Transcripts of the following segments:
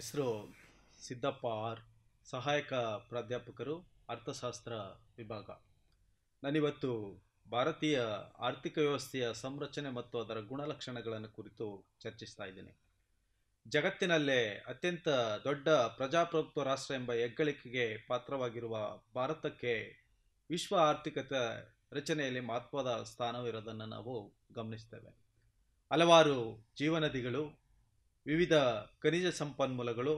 ಹೆಸರು ಸಿದ್ದಪ್ಪ ಆರ್ ಸಹಾಯಕ ಪ್ರಾಧ್ಯಾಪಕರು ಅರ್ಥಶಾಸ್ತ್ರ ವಿಭಾಗ ನಾನಿವತ್ತು ಭಾರತೀಯ ಆರ್ಥಿಕ ವ್ಯವಸ್ಥೆಯ ಸಂರಚನೆ ಮತ್ತು ಅದರ ಗುಣಲಕ್ಷಣಗಳನ್ನು ಕುರಿತು ಚರ್ಚಿಸ್ತಾ ಇದ್ದೀನಿ ಜಗತ್ತಿನಲ್ಲೇ ಅತ್ಯಂತ ದೊಡ್ಡ ಪ್ರಜಾಪ್ರಭುತ್ವ ರಾಷ್ಟ್ರ ಎಂಬ ಹೆಗ್ಗಳಿಕೆಗೆ ಪಾತ್ರವಾಗಿರುವ ಭಾರತಕ್ಕೆ ವಿಶ್ವ ಆರ್ಥಿಕತೆ ರಚನೆಯಲ್ಲಿ ಮಹತ್ವದ ಸ್ಥಾನವಿರೋದನ್ನು ನಾವು ಗಮನಿಸ್ತೇವೆ ಹಲವಾರು ಜೀವನದಿಗಳು ವಿವಿಧ ಖನಿಜ ಸಂಪನ್ಮೂಲಗಳು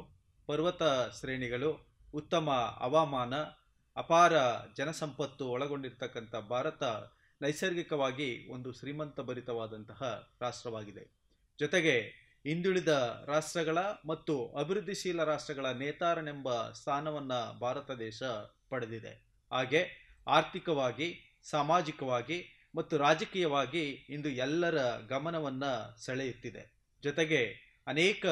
ಪರ್ವತ ಶ್ರೇಣಿಗಳು ಉತ್ತಮ ಹವಾಮಾನ ಅಪಾರ ಜನಸಂಪತ್ತು ಒಳಗೊಂಡಿರ್ತಕ್ಕಂಥ ಭಾರತ ನೈಸರ್ಗಿಕವಾಗಿ ಒಂದು ಶ್ರೀಮಂತ ಭರಿತವಾದಂತಹ ರಾಷ್ಟ್ರವಾಗಿದೆ ಜೊತೆಗೆ ಹಿಂದುಳಿದ ರಾಷ್ಟ್ರಗಳ ಮತ್ತು ಅಭಿವೃದ್ಧಿಶೀಲ ರಾಷ್ಟ್ರಗಳ ನೇತಾರನೆಂಬ ಸ್ಥಾನವನ್ನು ಭಾರತ ದೇಶ ಪಡೆದಿದೆ ಹಾಗೆ ಆರ್ಥಿಕವಾಗಿ ಸಾಮಾಜಿಕವಾಗಿ ಮತ್ತು ರಾಜಕೀಯವಾಗಿ ಇಂದು ಎಲ್ಲರ ಗಮನವನ್ನು ಸೆಳೆಯುತ್ತಿದೆ ಜೊತೆಗೆ ಅನೇಕ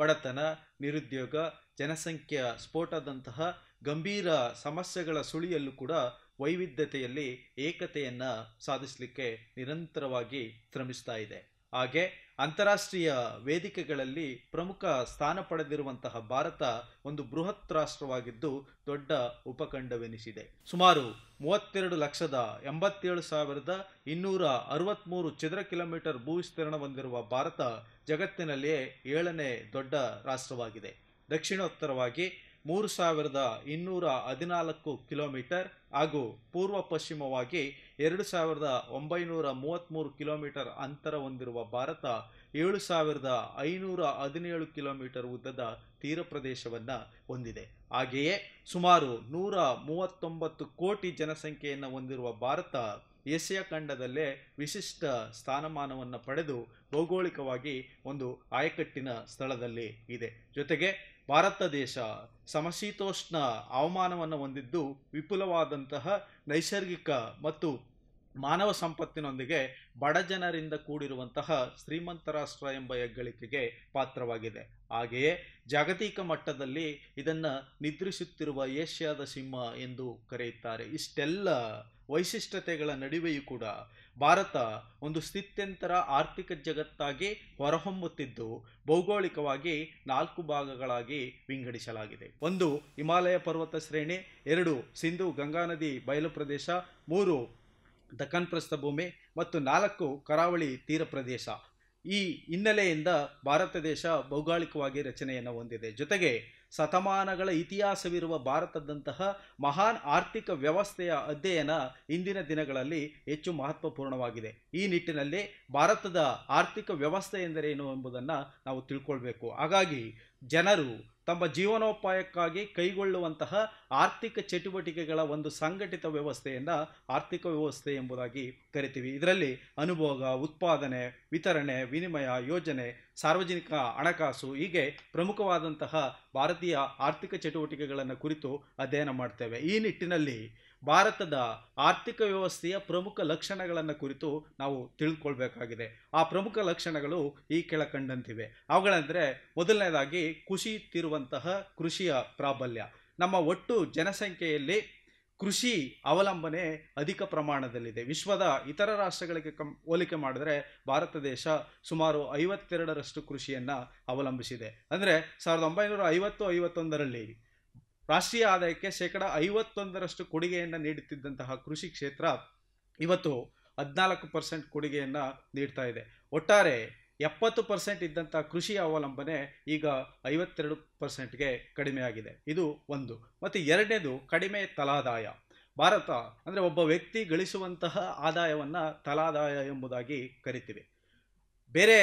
ಬಡತನ ನಿರುದ್ಯೋಗ ಜನಸಂಖ್ಯೆ ಸ್ಫೋಟದಂತಹ ಗಂಭೀರ ಸಮಸ್ಯೆಗಳ ಸುಳಿಯಲ್ಲೂ ಕೂಡ ವೈವಿಧ್ಯತೆಯಲ್ಲಿ ಏಕತೆಯನ್ನು ಸಾಧಿಸಲಿಕ್ಕೆ ನಿರಂತರವಾಗಿ ಶ್ರಮಿಸ್ತಾ ಇದೆ ಹಾಗೆ ಅಂತಾರಾಷ್ಟ್ರೀಯ ವೇದಿಕೆಗಳಲ್ಲಿ ಪ್ರಮುಖ ಸ್ಥಾನ ಪಡೆದಿರುವಂತಹ ಭಾರತ ಒಂದು ಬೃಹತ್ ರಾಷ್ಟ್ರವಾಗಿದ್ದು ದೊಡ್ಡ ಉಪಖಂಡವೆನಿಸಿದೆ ಸುಮಾರು ಮೂವತ್ತೆರಡು ಲಕ್ಷದ ಎಂಬತ್ತೇಳು ಸಾವಿರದ ಇನ್ನೂರ ಅರವತ್ತ್ಮೂರು ಚದರ ಕಿಲೋಮೀಟರ್ ಭೂ ವಿಸ್ತೀರ್ಣ ಹೊಂದಿರುವ ಭಾರತ ಜಗತ್ತಿನಲ್ಲಿಯೇ ಏಳನೇ ದೊಡ್ಡ ರಾಷ್ಟ್ರವಾಗಿದೆ ದಕ್ಷಿಣೋತ್ತರವಾಗಿ ಮೂರು ಸಾವಿರದ ಇನ್ನೂರ ಹದಿನಾಲ್ಕು ಕಿಲೋಮೀಟರ್ ಹಾಗೂ ಪೂರ್ವ ಪಶ್ಚಿಮವಾಗಿ ಎರಡು ಸಾವಿರದ ಒಂಬೈನೂರ ಮೂವತ್ತ್ಮೂರು ಕಿಲೋಮೀಟರ್ ಅಂತರ ಹೊಂದಿರುವ ಭಾರತ ಏಳು ಸಾವಿರದ ಐನೂರ ಹದಿನೇಳು ಕಿಲೋಮೀಟರ್ ಉದ್ದದ ತೀರ ಪ್ರದೇಶವನ್ನು ಹೊಂದಿದೆ ಹಾಗೆಯೇ ಸುಮಾರು ನೂರ ಮೂವತ್ತೊಂಬತ್ತು ಕೋಟಿ ಜನಸಂಖ್ಯೆಯನ್ನು ಹೊಂದಿರುವ ಭಾರತ ಏಷ್ಯಾ ಖಂಡದಲ್ಲೇ ವಿಶಿಷ್ಟ ಸ್ಥಾನಮಾನವನ್ನು ಪಡೆದು ಭೌಗೋಳಿಕವಾಗಿ ಒಂದು ಆಯಕಟ್ಟಿನ ಸ್ಥಳದಲ್ಲಿ ಇದೆ ಜೊತೆಗೆ ಭಾರತ ದೇಶ ಸಮಶೀತೋಷ್ಣ ಹವಾಮಾನವನ್ನು ಹೊಂದಿದ್ದು ವಿಪುಲವಾದಂತಹ ನೈಸರ್ಗಿಕ ಮತ್ತು ಮಾನವ ಸಂಪತ್ತಿನೊಂದಿಗೆ ಬಡಜನರಿಂದ ಕೂಡಿರುವಂತಹ ಶ್ರೀಮಂತ ರಾಷ್ಟ್ರ ಎಂಬ ಹೆಗ್ಗಳಿಕೆಗೆ ಪಾತ್ರವಾಗಿದೆ ಹಾಗೆಯೇ ಜಾಗತಿಕ ಮಟ್ಟದಲ್ಲಿ ಇದನ್ನು ನಿದ್ರಿಸುತ್ತಿರುವ ಏಷ್ಯಾದ ಸಿಂಹ ಎಂದು ಕರೆಯುತ್ತಾರೆ ಇಷ್ಟೆಲ್ಲ ವೈಶಿಷ್ಟ್ಯತೆಗಳ ನಡುವೆಯೂ ಕೂಡ ಭಾರತ ಒಂದು ಸ್ಥಿತ್ಯಂತರ ಆರ್ಥಿಕ ಜಗತ್ತಾಗಿ ಹೊರಹೊಮ್ಮುತ್ತಿದ್ದು ಭೌಗೋಳಿಕವಾಗಿ ನಾಲ್ಕು ಭಾಗಗಳಾಗಿ ವಿಂಗಡಿಸಲಾಗಿದೆ ಒಂದು ಹಿಮಾಲಯ ಪರ್ವತ ಶ್ರೇಣಿ ಎರಡು ಸಿಂಧು ಗಂಗಾ ನದಿ ಬಯಲು ಪ್ರದೇಶ ಮೂರು ದಖನ್ ಪ್ರಸ್ಥಭೂಮಿ ಮತ್ತು ನಾಲ್ಕು ಕರಾವಳಿ ತೀರ ಪ್ರದೇಶ ಈ ಹಿನ್ನೆಲೆಯಿಂದ ಭಾರತ ದೇಶ ಭೌಗೋಳಿಕವಾಗಿ ರಚನೆಯನ್ನು ಹೊಂದಿದೆ ಜೊತೆಗೆ ಶತಮಾನಗಳ ಇತಿಹಾಸವಿರುವ ಭಾರತದಂತಹ ಮಹಾನ್ ಆರ್ಥಿಕ ವ್ಯವಸ್ಥೆಯ ಅಧ್ಯಯನ ಇಂದಿನ ದಿನಗಳಲ್ಲಿ ಹೆಚ್ಚು ಮಹತ್ವಪೂರ್ಣವಾಗಿದೆ ಈ ನಿಟ್ಟಿನಲ್ಲಿ ಭಾರತದ ಆರ್ಥಿಕ ವ್ಯವಸ್ಥೆ ಎಂದರೇನು ಎಂಬುದನ್ನು ನಾವು ತಿಳ್ಕೊಳ್ಬೇಕು ಹಾಗಾಗಿ ಜನರು ತಮ್ಮ ಜೀವನೋಪಾಯಕ್ಕಾಗಿ ಕೈಗೊಳ್ಳುವಂತಹ ಆರ್ಥಿಕ ಚಟುವಟಿಕೆಗಳ ಒಂದು ಸಂಘಟಿತ ವ್ಯವಸ್ಥೆಯನ್ನು ಆರ್ಥಿಕ ವ್ಯವಸ್ಥೆ ಎಂಬುದಾಗಿ ಕರಿತೀವಿ ಇದರಲ್ಲಿ ಅನುಭೋಗ ಉತ್ಪಾದನೆ ವಿತರಣೆ ವಿನಿಮಯ ಯೋಜನೆ ಸಾರ್ವಜನಿಕ ಹಣಕಾಸು ಹೀಗೆ ಪ್ರಮುಖವಾದಂತಹ ಭಾರತೀಯ ಆರ್ಥಿಕ ಚಟುವಟಿಕೆಗಳನ್ನು ಕುರಿತು ಅಧ್ಯಯನ ಮಾಡ್ತೇವೆ ಈ ನಿಟ್ಟಿನಲ್ಲಿ ಭಾರತದ ಆರ್ಥಿಕ ವ್ಯವಸ್ಥೆಯ ಪ್ರಮುಖ ಲಕ್ಷಣಗಳನ್ನು ಕುರಿತು ನಾವು ತಿಳ್ಕೊಳ್ಬೇಕಾಗಿದೆ ಆ ಪ್ರಮುಖ ಲಕ್ಷಣಗಳು ಈ ಕೆಳಕಂಡಂತಿವೆ ಅವುಗಳೆಂದರೆ ಮೊದಲನೇದಾಗಿ ಕುಸಿಯುತ್ತಿರುವಂತಹ ಕೃಷಿಯ ಪ್ರಾಬಲ್ಯ ನಮ್ಮ ಒಟ್ಟು ಜನಸಂಖ್ಯೆಯಲ್ಲಿ ಕೃಷಿ ಅವಲಂಬನೆ ಅಧಿಕ ಪ್ರಮಾಣದಲ್ಲಿದೆ ವಿಶ್ವದ ಇತರ ರಾಷ್ಟ್ರಗಳಿಗೆ ಕಂ ಹೋಲಿಕೆ ಮಾಡಿದರೆ ಭಾರತ ದೇಶ ಸುಮಾರು ಐವತ್ತೆರಡರಷ್ಟು ಕೃಷಿಯನ್ನು ಅವಲಂಬಿಸಿದೆ ಅಂದರೆ ಸಾವಿರದ ಒಂಬೈನೂರ ಐವತ್ತು ಐವತ್ತೊಂದರಲ್ಲಿ ರಾಷ್ಟ್ರೀಯ ಆದಾಯಕ್ಕೆ ಶೇಕಡಾ ಐವತ್ತೊಂದರಷ್ಟು ಕೊಡುಗೆಯನ್ನು ನೀಡುತ್ತಿದ್ದಂತಹ ಕೃಷಿ ಕ್ಷೇತ್ರ ಇವತ್ತು ಹದಿನಾಲ್ಕು ಪರ್ಸೆಂಟ್ ಕೊಡುಗೆಯನ್ನು ನೀಡ್ತಾ ಇದೆ ಒಟ್ಟಾರೆ ಎಪ್ಪತ್ತು ಪರ್ಸೆಂಟ್ ಇದ್ದಂಥ ಕೃಷಿ ಅವಲಂಬನೆ ಈಗ ಐವತ್ತೆರಡು ಪರ್ಸೆಂಟ್ಗೆ ಕಡಿಮೆಯಾಗಿದೆ ಇದು ಒಂದು ಮತ್ತು ಎರಡನೇದು ಕಡಿಮೆ ತಲಾದಾಯ ಭಾರತ ಅಂದರೆ ಒಬ್ಬ ವ್ಯಕ್ತಿ ಗಳಿಸುವಂತಹ ಆದಾಯವನ್ನು ತಲಾದಾಯ ಎಂಬುದಾಗಿ ಕರಿತೀವಿ ಬೇರೆ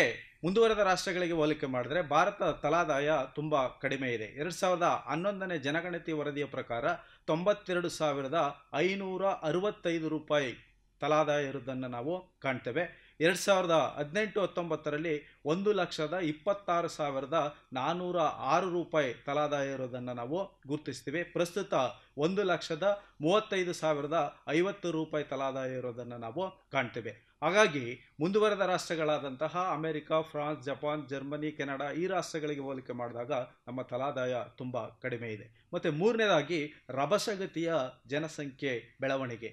ಮುಂದುವರೆದ ರಾಷ್ಟ್ರಗಳಿಗೆ ಹೋಲಿಕೆ ಮಾಡಿದ್ರೆ ಭಾರತ ತಲಾದಾಯ ತುಂಬ ಕಡಿಮೆ ಇದೆ ಎರಡು ಸಾವಿರದ ಹನ್ನೊಂದನೇ ಜನಗಣತಿ ವರದಿಯ ಪ್ರಕಾರ ತೊಂಬತ್ತೆರಡು ಸಾವಿರದ ಐನೂರ ಅರವತ್ತೈದು ರೂಪಾಯಿ ತಲಾದಾಯ ಇರುವುದನ್ನು ನಾವು ಕಾಣ್ತೇವೆ ಎರಡು ಸಾವಿರದ ಹದಿನೆಂಟು ಹತ್ತೊಂಬತ್ತರಲ್ಲಿ ಒಂದು ಲಕ್ಷದ ಇಪ್ಪತ್ತಾರು ಸಾವಿರದ ನಾನ್ನೂರ ಆರು ರೂಪಾಯಿ ತಲಾದಾಯ ಇರೋದನ್ನು ನಾವು ಗುರುತಿಸ್ತೀವಿ ಪ್ರಸ್ತುತ ಒಂದು ಲಕ್ಷದ ಮೂವತ್ತೈದು ಸಾವಿರದ ಐವತ್ತು ರೂಪಾಯಿ ತಲಾದಾಯ ಇರೋದನ್ನು ನಾವು ಕಾಣ್ತೇವೆ ಹಾಗಾಗಿ ಮುಂದುವರೆದ ರಾಷ್ಟ್ರಗಳಾದಂತಹ America France Japan Germany Canada ಈ ರಾಷ್ಟ್ರಗಳಿಗೆ ಹೋಲಿಕೆ ಮಾಡಿದಾಗ ನಮ್ಮ ತಲಾದಾಯ ತುಂಬ ಕಡಿಮೆ ಇದೆ ಮತ್ತು ಮೂರನೇದಾಗಿ ರಭಸಗತಿಯ ಜನಸಂಖ್ಯೆ ಬೆಳವಣಿಗೆ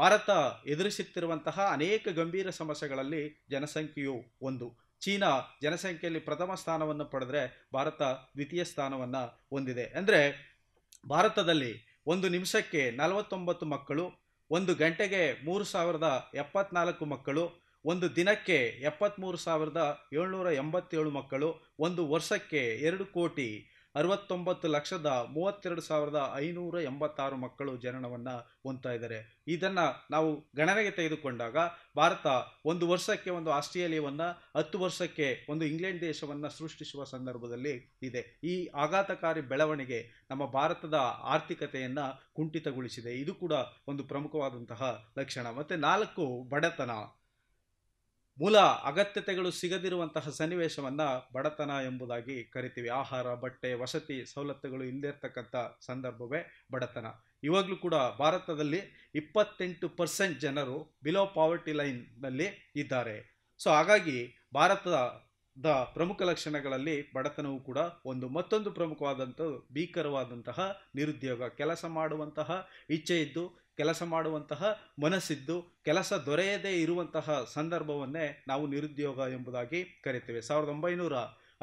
ಭಾರತ ಎದುರಿಸುತ್ತಿರುವಂತಹ ಅನೇಕ ಗಂಭೀರ ಸಮಸ್ಯೆಗಳಲ್ಲಿ ಜನಸಂಖ್ಯೆಯು ಒಂದು ಚೀನಾ ಜನಸಂಖ್ಯೆಯಲ್ಲಿ ಪ್ರಥಮ ಸ್ಥಾನವನ್ನು ಪಡೆದರೆ ಭಾರತ ದ್ವಿತೀಯ ಸ್ಥಾನವನ್ನು ಹೊಂದಿದೆ ಅಂದರೆ ಭಾರತದಲ್ಲಿ ಒಂದು ನಿಮಿಷಕ್ಕೆ ನಲವತ್ತೊಂಬತ್ತು ಮಕ್ಕಳು ಒಂದು ಗಂಟೆಗೆ ಮೂರು ಸಾವಿರದ ಎಪ್ಪತ್ನಾಲ್ಕು ಮಕ್ಕಳು ಒಂದು ದಿನಕ್ಕೆ ಎಪ್ಪತ್ತ್ಮೂರು ಸಾವಿರದ ಏಳ್ನೂರ ಎಂಬತ್ತೇಳು ಮಕ್ಕಳು ಒಂದು ವರ್ಷಕ್ಕೆ ಎರಡು ಕೋಟಿ ಅರವತ್ತೊಂಬತ್ತು ಲಕ್ಷದ ಮೂವತ್ತೆರಡು ಸಾವಿರದ ಐನೂರ ಎಂಬತ್ತಾರು ಮಕ್ಕಳು ಜನನವನ್ನು ಹೊಂದ್ತಾ ಇದ್ದಾರೆ ಇದನ್ನು ನಾವು ಗಣನೆಗೆ ತೆಗೆದುಕೊಂಡಾಗ ಭಾರತ ಒಂದು ವರ್ಷಕ್ಕೆ ಒಂದು ಆಸ್ಟ್ರೇಲಿಯಾವನ್ನು ಹತ್ತು ವರ್ಷಕ್ಕೆ ಒಂದು ಇಂಗ್ಲೆಂಡ್ ದೇಶವನ್ನು ಸೃಷ್ಟಿಸುವ ಸಂದರ್ಭದಲ್ಲಿ ಇದೆ ಈ ಆಘಾತಕಾರಿ ಬೆಳವಣಿಗೆ ನಮ್ಮ ಭಾರತದ ಆರ್ಥಿಕತೆಯನ್ನು ಕುಂಠಿತಗೊಳಿಸಿದೆ ಇದು ಕೂಡ ಒಂದು ಪ್ರಮುಖವಾದಂತಹ ಲಕ್ಷಣ ಮತ್ತು ನಾಲ್ಕು ಬಡತನ ಮೂಲ ಅಗತ್ಯತೆಗಳು ಸಿಗದಿರುವಂತಹ ಸನ್ನಿವೇಶವನ್ನು ಬಡತನ ಎಂಬುದಾಗಿ ಕರಿತೀವಿ ಆಹಾರ ಬಟ್ಟೆ ವಸತಿ ಸವಲತ್ತುಗಳು ಇಲ್ಲದಿರ್ತಕ್ಕಂಥ ಸಂದರ್ಭವೇ ಬಡತನ ಇವಾಗಲೂ ಕೂಡ ಭಾರತದಲ್ಲಿ ಇಪ್ಪತ್ತೆಂಟು ಪರ್ಸೆಂಟ್ ಜನರು ಬಿಲೋ ಪಾವರ್ಟಿ ಲೈನ್ನಲ್ಲಿ ಇದ್ದಾರೆ ಸೊ ಹಾಗಾಗಿ ಭಾರತದ ಪ್ರಮುಖ ಲಕ್ಷಣಗಳಲ್ಲಿ ಬಡತನವು ಕೂಡ ಒಂದು ಮತ್ತೊಂದು ಪ್ರಮುಖವಾದಂಥ ಭೀಕರವಾದಂತಹ ನಿರುದ್ಯೋಗ ಕೆಲಸ ಮಾಡುವಂತಹ ಇಚ್ಛೆ ಇದ್ದು ಕೆಲಸ ಮಾಡುವಂತಹ ಮನಸ್ಸಿದ್ದು ಕೆಲಸ ದೊರೆಯದೇ ಇರುವಂತಹ ಸಂದರ್ಭವನ್ನೇ ನಾವು ನಿರುದ್ಯೋಗ ಎಂಬುದಾಗಿ ಕರಿತೇವೆ ಸಾವಿರದ ಒಂಬೈನೂರ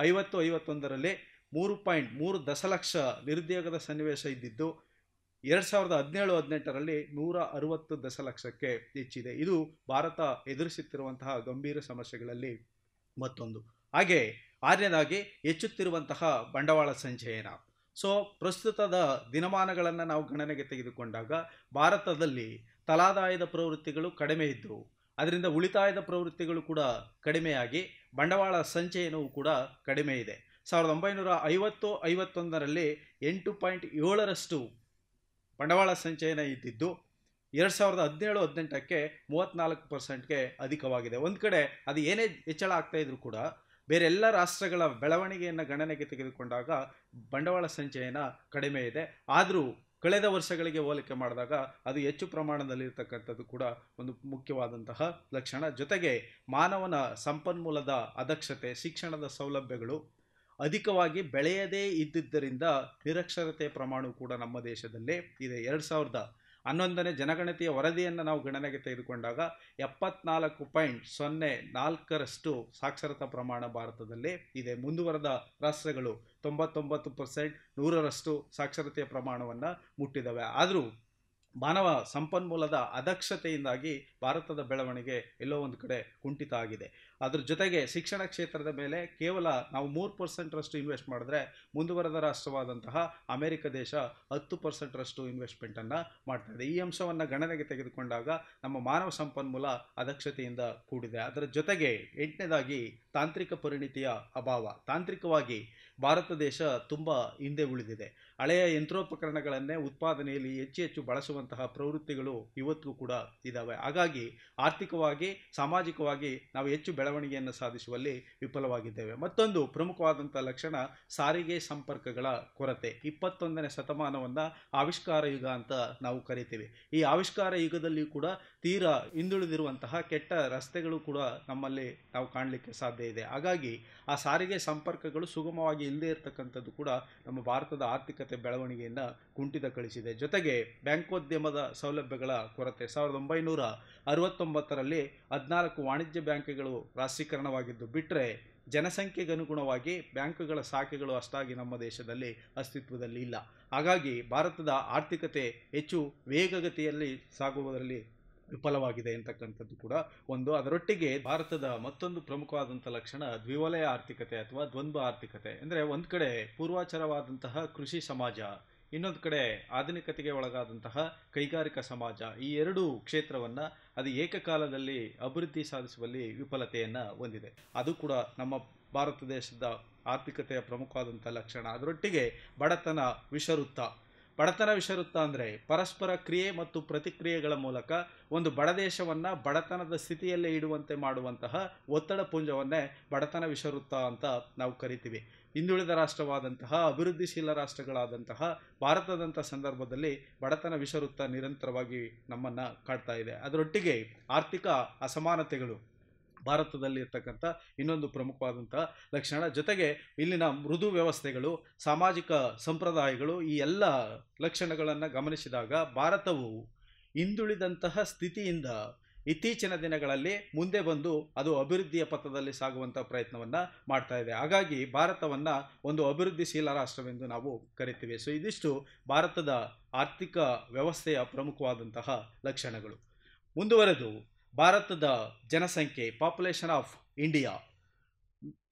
ಐವತ್ತು ಐವತ್ತೊಂದರಲ್ಲಿ ಮೂರು ಪಾಯಿಂಟ್ ಮೂರು ದಶಲಕ್ಷ ನಿರುದ್ಯೋಗದ ಸನ್ನಿವೇಶ ಇದ್ದಿದ್ದು ಎರಡು ಸಾವಿರದ ಹದಿನೇಳು ಹದಿನೆಂಟರಲ್ಲಿ ನೂರ ಅರುವತ್ತು ದಶಲಕ್ಷಕ್ಕೆ ಹೆಚ್ಚಿದೆ ಇದು ಭಾರತ ಎದುರಿಸುತ್ತಿರುವಂತಹ ಗಂಭೀರ ಸಮಸ್ಯೆಗಳಲ್ಲಿ ಮತ್ತೊಂದು ಹಾಗೆ ಆರನೇದಾಗಿ ಹೆಚ್ಚುತ್ತಿರುವಂತಹ ಬಂಡವಾಳ ಸಂಚಯನ ಸೊ ಪ್ರಸ್ತುತದ ದಿನಮಾನಗಳನ್ನು ನಾವು ಗಣನೆಗೆ ತೆಗೆದುಕೊಂಡಾಗ ಭಾರತದಲ್ಲಿ ತಲಾದಾಯದ ಪ್ರವೃತ್ತಿಗಳು ಕಡಿಮೆ ಇದ್ದವು ಅದರಿಂದ ಉಳಿತಾಯದ ಪ್ರವೃತ್ತಿಗಳು ಕೂಡ ಕಡಿಮೆಯಾಗಿ ಬಂಡವಾಳ ಸಂಚಯನವೂ ಕೂಡ ಕಡಿಮೆ ಇದೆ ಸಾವಿರದ ಒಂಬೈನೂರ ಐವತ್ತು ಐವತ್ತೊಂದರಲ್ಲಿ ಎಂಟು ಪಾಯಿಂಟ್ ಏಳರಷ್ಟು ಬಂಡವಾಳ ಸಂಚಯನ ಇದ್ದಿದ್ದು ಎರಡು ಸಾವಿರದ ಹದಿನೇಳು ಹದಿನೆಂಟಕ್ಕೆ ಮೂವತ್ತ್ನಾಲ್ಕು ಪರ್ಸೆಂಟ್ಗೆ ಅಧಿಕವಾಗಿದೆ ಒಂದು ಕಡೆ ಅದು ಏನೇ ಹೆಚ್ಚಳ ಆಗ್ತಾಯಿದ್ರು ಕೂಡ ಬೇರೆಲ್ಲ ರಾಷ್ಟ್ರಗಳ ಬೆಳವಣಿಗೆಯನ್ನು ಗಣನೆಗೆ ತೆಗೆದುಕೊಂಡಾಗ ಬಂಡವಾಳ ಸಂಚಯನ ಕಡಿಮೆ ಇದೆ ಆದರೂ ಕಳೆದ ವರ್ಷಗಳಿಗೆ ಹೋಲಿಕೆ ಮಾಡಿದಾಗ ಅದು ಹೆಚ್ಚು ಪ್ರಮಾಣದಲ್ಲಿರ್ತಕ್ಕಂಥದ್ದು ಕೂಡ ಒಂದು ಮುಖ್ಯವಾದಂತಹ ಲಕ್ಷಣ ಜೊತೆಗೆ ಮಾನವನ ಸಂಪನ್ಮೂಲದ ಅದಕ್ಷತೆ ಶಿಕ್ಷಣದ ಸೌಲಭ್ಯಗಳು ಅಧಿಕವಾಗಿ ಬೆಳೆಯದೇ ಇದ್ದಿದ್ದರಿಂದ ನಿರಕ್ಷರತೆ ಪ್ರಮಾಣವು ಕೂಡ ನಮ್ಮ ದೇಶದಲ್ಲೇ ಇದೆ ಎರಡು ಸಾವಿರದ ಹನ್ನೊಂದನೇ ಜನಗಣತಿಯ ವರದಿಯನ್ನು ನಾವು ಗಣನೆಗೆ ತೆಗೆದುಕೊಂಡಾಗ ಎಪ್ಪತ್ನಾಲ್ಕು ಪಾಯಿಂಟ್ ಸೊನ್ನೆ ನಾಲ್ಕರಷ್ಟು ಸಾಕ್ಷರತಾ ಪ್ರಮಾಣ ಭಾರತದಲ್ಲಿ ಇದೆ ಮುಂದುವರೆದ ರಾಷ್ಟ್ರಗಳು ತೊಂಬತ್ತೊಂಬತ್ತು ಪರ್ಸೆಂಟ್ ನೂರರಷ್ಟು ಸಾಕ್ಷರತೆಯ ಪ್ರಮಾಣವನ್ನು ಮುಟ್ಟಿದವೆ ಆದರೂ ಮಾನವ ಸಂಪನ್ಮೂಲದ ಅದಕ್ಷತೆಯಿಂದಾಗಿ ಭಾರತದ ಬೆಳವಣಿಗೆ ಎಲ್ಲೋ ಒಂದು ಕಡೆ ಕುಂಠಿತ ಆಗಿದೆ ಅದ್ರ ಜೊತೆಗೆ ಶಿಕ್ಷಣ ಕ್ಷೇತ್ರದ ಮೇಲೆ ಕೇವಲ ನಾವು ಮೂರು ಪರ್ಸೆಂಟ್ರಷ್ಟು ಇನ್ವೆಸ್ಟ್ ಮಾಡಿದ್ರೆ ಮುಂದುವರೆದ ರಾಷ್ಟ್ರವಾದಂತಹ ಅಮೆರಿಕ ದೇಶ ಹತ್ತು ಪರ್ಸೆಂಟ್ರಷ್ಟು ಇನ್ವೆಸ್ಟ್ಮೆಂಟನ್ನು ಮಾಡ್ತಾ ಇದೆ ಈ ಅಂಶವನ್ನು ಗಣನೆಗೆ ತೆಗೆದುಕೊಂಡಾಗ ನಮ್ಮ ಮಾನವ ಸಂಪನ್ಮೂಲ ಅದಕ್ಷತೆಯಿಂದ ಕೂಡಿದೆ ಅದರ ಜೊತೆಗೆ ಎಂಟನೇದಾಗಿ ತಾಂತ್ರಿಕ ಪರಿಣಿತಿಯ ಅಭಾವ ತಾಂತ್ರಿಕವಾಗಿ ಭಾರತ ದೇಶ ತುಂಬ ಹಿಂದೆ ಉಳಿದಿದೆ ಹಳೆಯ ಯಂತ್ರೋಪಕರಣಗಳನ್ನೇ ಉತ್ಪಾದನೆಯಲ್ಲಿ ಹೆಚ್ಚು ಹೆಚ್ಚು ಬಳಸುವಂತಹ ಪ್ರವೃತ್ತಿಗಳು ಇವತ್ತಿಗೂ ಕೂಡ ಇದ್ದಾವೆ ಹಾಗಾಗಿ ಆರ್ಥಿಕವಾಗಿ ಸಾಮಾಜಿಕವಾಗಿ ನಾವು ಹೆಚ್ಚು ಬೆಳವಣಿಗೆಯನ್ನು ಸಾಧಿಸುವಲ್ಲಿ ವಿಫಲವಾಗಿದ್ದೇವೆ ಮತ್ತೊಂದು ಪ್ರಮುಖವಾದಂಥ ಲಕ್ಷಣ ಸಾರಿಗೆ ಸಂಪರ್ಕಗಳ ಕೊರತೆ ಇಪ್ಪತ್ತೊಂದನೇ ಶತಮಾನವನ್ನು ಆವಿಷ್ಕಾರ ಯುಗ ಅಂತ ನಾವು ಕರಿತೀವಿ ಈ ಆವಿಷ್ಕಾರ ಯುಗದಲ್ಲಿ ಕೂಡ ತೀರ ಹಿಂದುಳಿದಿರುವಂತಹ ಕೆಟ್ಟ ರಸ್ತೆಗಳು ಕೂಡ ನಮ್ಮಲ್ಲಿ ನಾವು ಕಾಣಲಿಕ್ಕೆ ಸಾಧ್ಯ ಇದೆ ಹಾಗಾಗಿ ಆ ಸಾರಿಗೆ ಸಂಪರ್ಕಗಳು ಸುಗಮವಾಗಿ ಇಲ್ಲದೇ ಇರತಕ್ಕಂಥದ್ದು ಕೂಡ ನಮ್ಮ ಭಾರತದ ಆರ್ಥಿಕತೆ ಬೆಳವಣಿಗೆಯನ್ನು ಕುಂಠಿತ ಕಳಿಸಿದೆ ಜೊತೆಗೆ ಬ್ಯಾಂಕೋದ್ಯಮದ ಸೌಲಭ್ಯಗಳ ಕೊರತೆ ಸಾವಿರದ ಒಂಬೈನೂರ ಅರವತ್ತೊಂಬತ್ತರಲ್ಲಿ ಹದಿನಾಲ್ಕು ವಾಣಿಜ್ಯ ಬ್ಯಾಂಕ್ಗಳು ರಾಷ್ಟ್ರೀಕರಣವಾಗಿದ್ದು ಬಿಟ್ಟರೆ ಜನಸಂಖ್ಯೆಗೆ ಅನುಗುಣವಾಗಿ ಬ್ಯಾಂಕುಗಳ ಶಾಖೆಗಳು ಅಷ್ಟಾಗಿ ನಮ್ಮ ದೇಶದಲ್ಲಿ ಅಸ್ತಿತ್ವದಲ್ಲಿ ಇಲ್ಲ ಹಾಗಾಗಿ ಭಾರತದ ಆರ್ಥಿಕತೆ ಹೆಚ್ಚು ವೇಗಗತಿಯಲ್ಲಿ ಸಾಗುವುದರಲ್ಲಿ ವಿಫಲವಾಗಿದೆ ಅಂತಕ್ಕಂಥದ್ದು ಕೂಡ ಒಂದು ಅದರೊಟ್ಟಿಗೆ ಭಾರತದ ಮತ್ತೊಂದು ಪ್ರಮುಖವಾದಂಥ ಲಕ್ಷಣ ದ್ವಿವಲಯ ಆರ್ಥಿಕತೆ ಅಥವಾ ದ್ವಂದ್ವ ಆರ್ಥಿಕತೆ ಅಂದರೆ ಒಂದು ಕಡೆ ಪೂರ್ವಾಚಾರವಾದಂತಹ ಕೃಷಿ ಸಮಾಜ ಇನ್ನೊಂದು ಕಡೆ ಆಧುನಿಕತೆಗೆ ಒಳಗಾದಂತಹ ಕೈಗಾರಿಕಾ ಸಮಾಜ ಈ ಎರಡೂ ಕ್ಷೇತ್ರವನ್ನು ಅದು ಏಕಕಾಲದಲ್ಲಿ ಅಭಿವೃದ್ಧಿ ಸಾಧಿಸುವಲ್ಲಿ ವಿಫಲತೆಯನ್ನು ಹೊಂದಿದೆ ಅದು ಕೂಡ ನಮ್ಮ ಭಾರತ ದೇಶದ ಆರ್ಥಿಕತೆಯ ಪ್ರಮುಖವಾದಂಥ ಲಕ್ಷಣ ಅದರೊಟ್ಟಿಗೆ ಬಡತನ ವಿಷವೃತ್ತ ಬಡತನ ವಿಷವೃತ್ತ ಅಂದರೆ ಪರಸ್ಪರ ಕ್ರಿಯೆ ಮತ್ತು ಪ್ರತಿಕ್ರಿಯೆಗಳ ಮೂಲಕ ಒಂದು ದೇಶವನ್ನು ಬಡತನದ ಸ್ಥಿತಿಯಲ್ಲೇ ಇಡುವಂತೆ ಮಾಡುವಂತಹ ಒತ್ತಡ ಪುಂಜವನ್ನೇ ಬಡತನ ವಿಷವೃತ್ತ ಅಂತ ನಾವು ಕರಿತೀವಿ ಹಿಂದುಳಿದ ರಾಷ್ಟ್ರವಾದಂತಹ ಅಭಿವೃದ್ಧಿಶೀಲ ರಾಷ್ಟ್ರಗಳಾದಂತಹ ಭಾರತದಂಥ ಸಂದರ್ಭದಲ್ಲಿ ಬಡತನ ವಿಷವೃತ್ತ ನಿರಂತರವಾಗಿ ನಮ್ಮನ್ನು ಕಾಡ್ತಾ ಇದೆ ಅದರೊಟ್ಟಿಗೆ ಆರ್ಥಿಕ ಅಸಮಾನತೆಗಳು ಭಾರತದಲ್ಲಿ ಇರ್ತಕ್ಕಂಥ ಇನ್ನೊಂದು ಪ್ರಮುಖವಾದಂಥ ಲಕ್ಷಣ ಜೊತೆಗೆ ಇಲ್ಲಿನ ಮೃದು ವ್ಯವಸ್ಥೆಗಳು ಸಾಮಾಜಿಕ ಸಂಪ್ರದಾಯಗಳು ಈ ಎಲ್ಲ ಲಕ್ಷಣಗಳನ್ನು ಗಮನಿಸಿದಾಗ ಭಾರತವು ಹಿಂದುಳಿದಂತಹ ಸ್ಥಿತಿಯಿಂದ ಇತ್ತೀಚಿನ ದಿನಗಳಲ್ಲಿ ಮುಂದೆ ಬಂದು ಅದು ಅಭಿವೃದ್ಧಿಯ ಪಥದಲ್ಲಿ ಸಾಗುವಂಥ ಪ್ರಯತ್ನವನ್ನು ಮಾಡ್ತಾ ಇದೆ ಹಾಗಾಗಿ ಭಾರತವನ್ನು ಒಂದು ಅಭಿವೃದ್ಧಿಶೀಲ ರಾಷ್ಟ್ರವೆಂದು ನಾವು ಕರಿತೀವಿ ಸೊ ಇದಿಷ್ಟು ಭಾರತದ ಆರ್ಥಿಕ ವ್ಯವಸ್ಥೆಯ ಪ್ರಮುಖವಾದಂತಹ ಲಕ್ಷಣಗಳು ಮುಂದುವರೆದು ಭಾರತದ ಜನಸಂಖ್ಯೆ ಪಾಪ್ಯುಲೇಷನ್ ಆಫ್ ಇಂಡಿಯಾ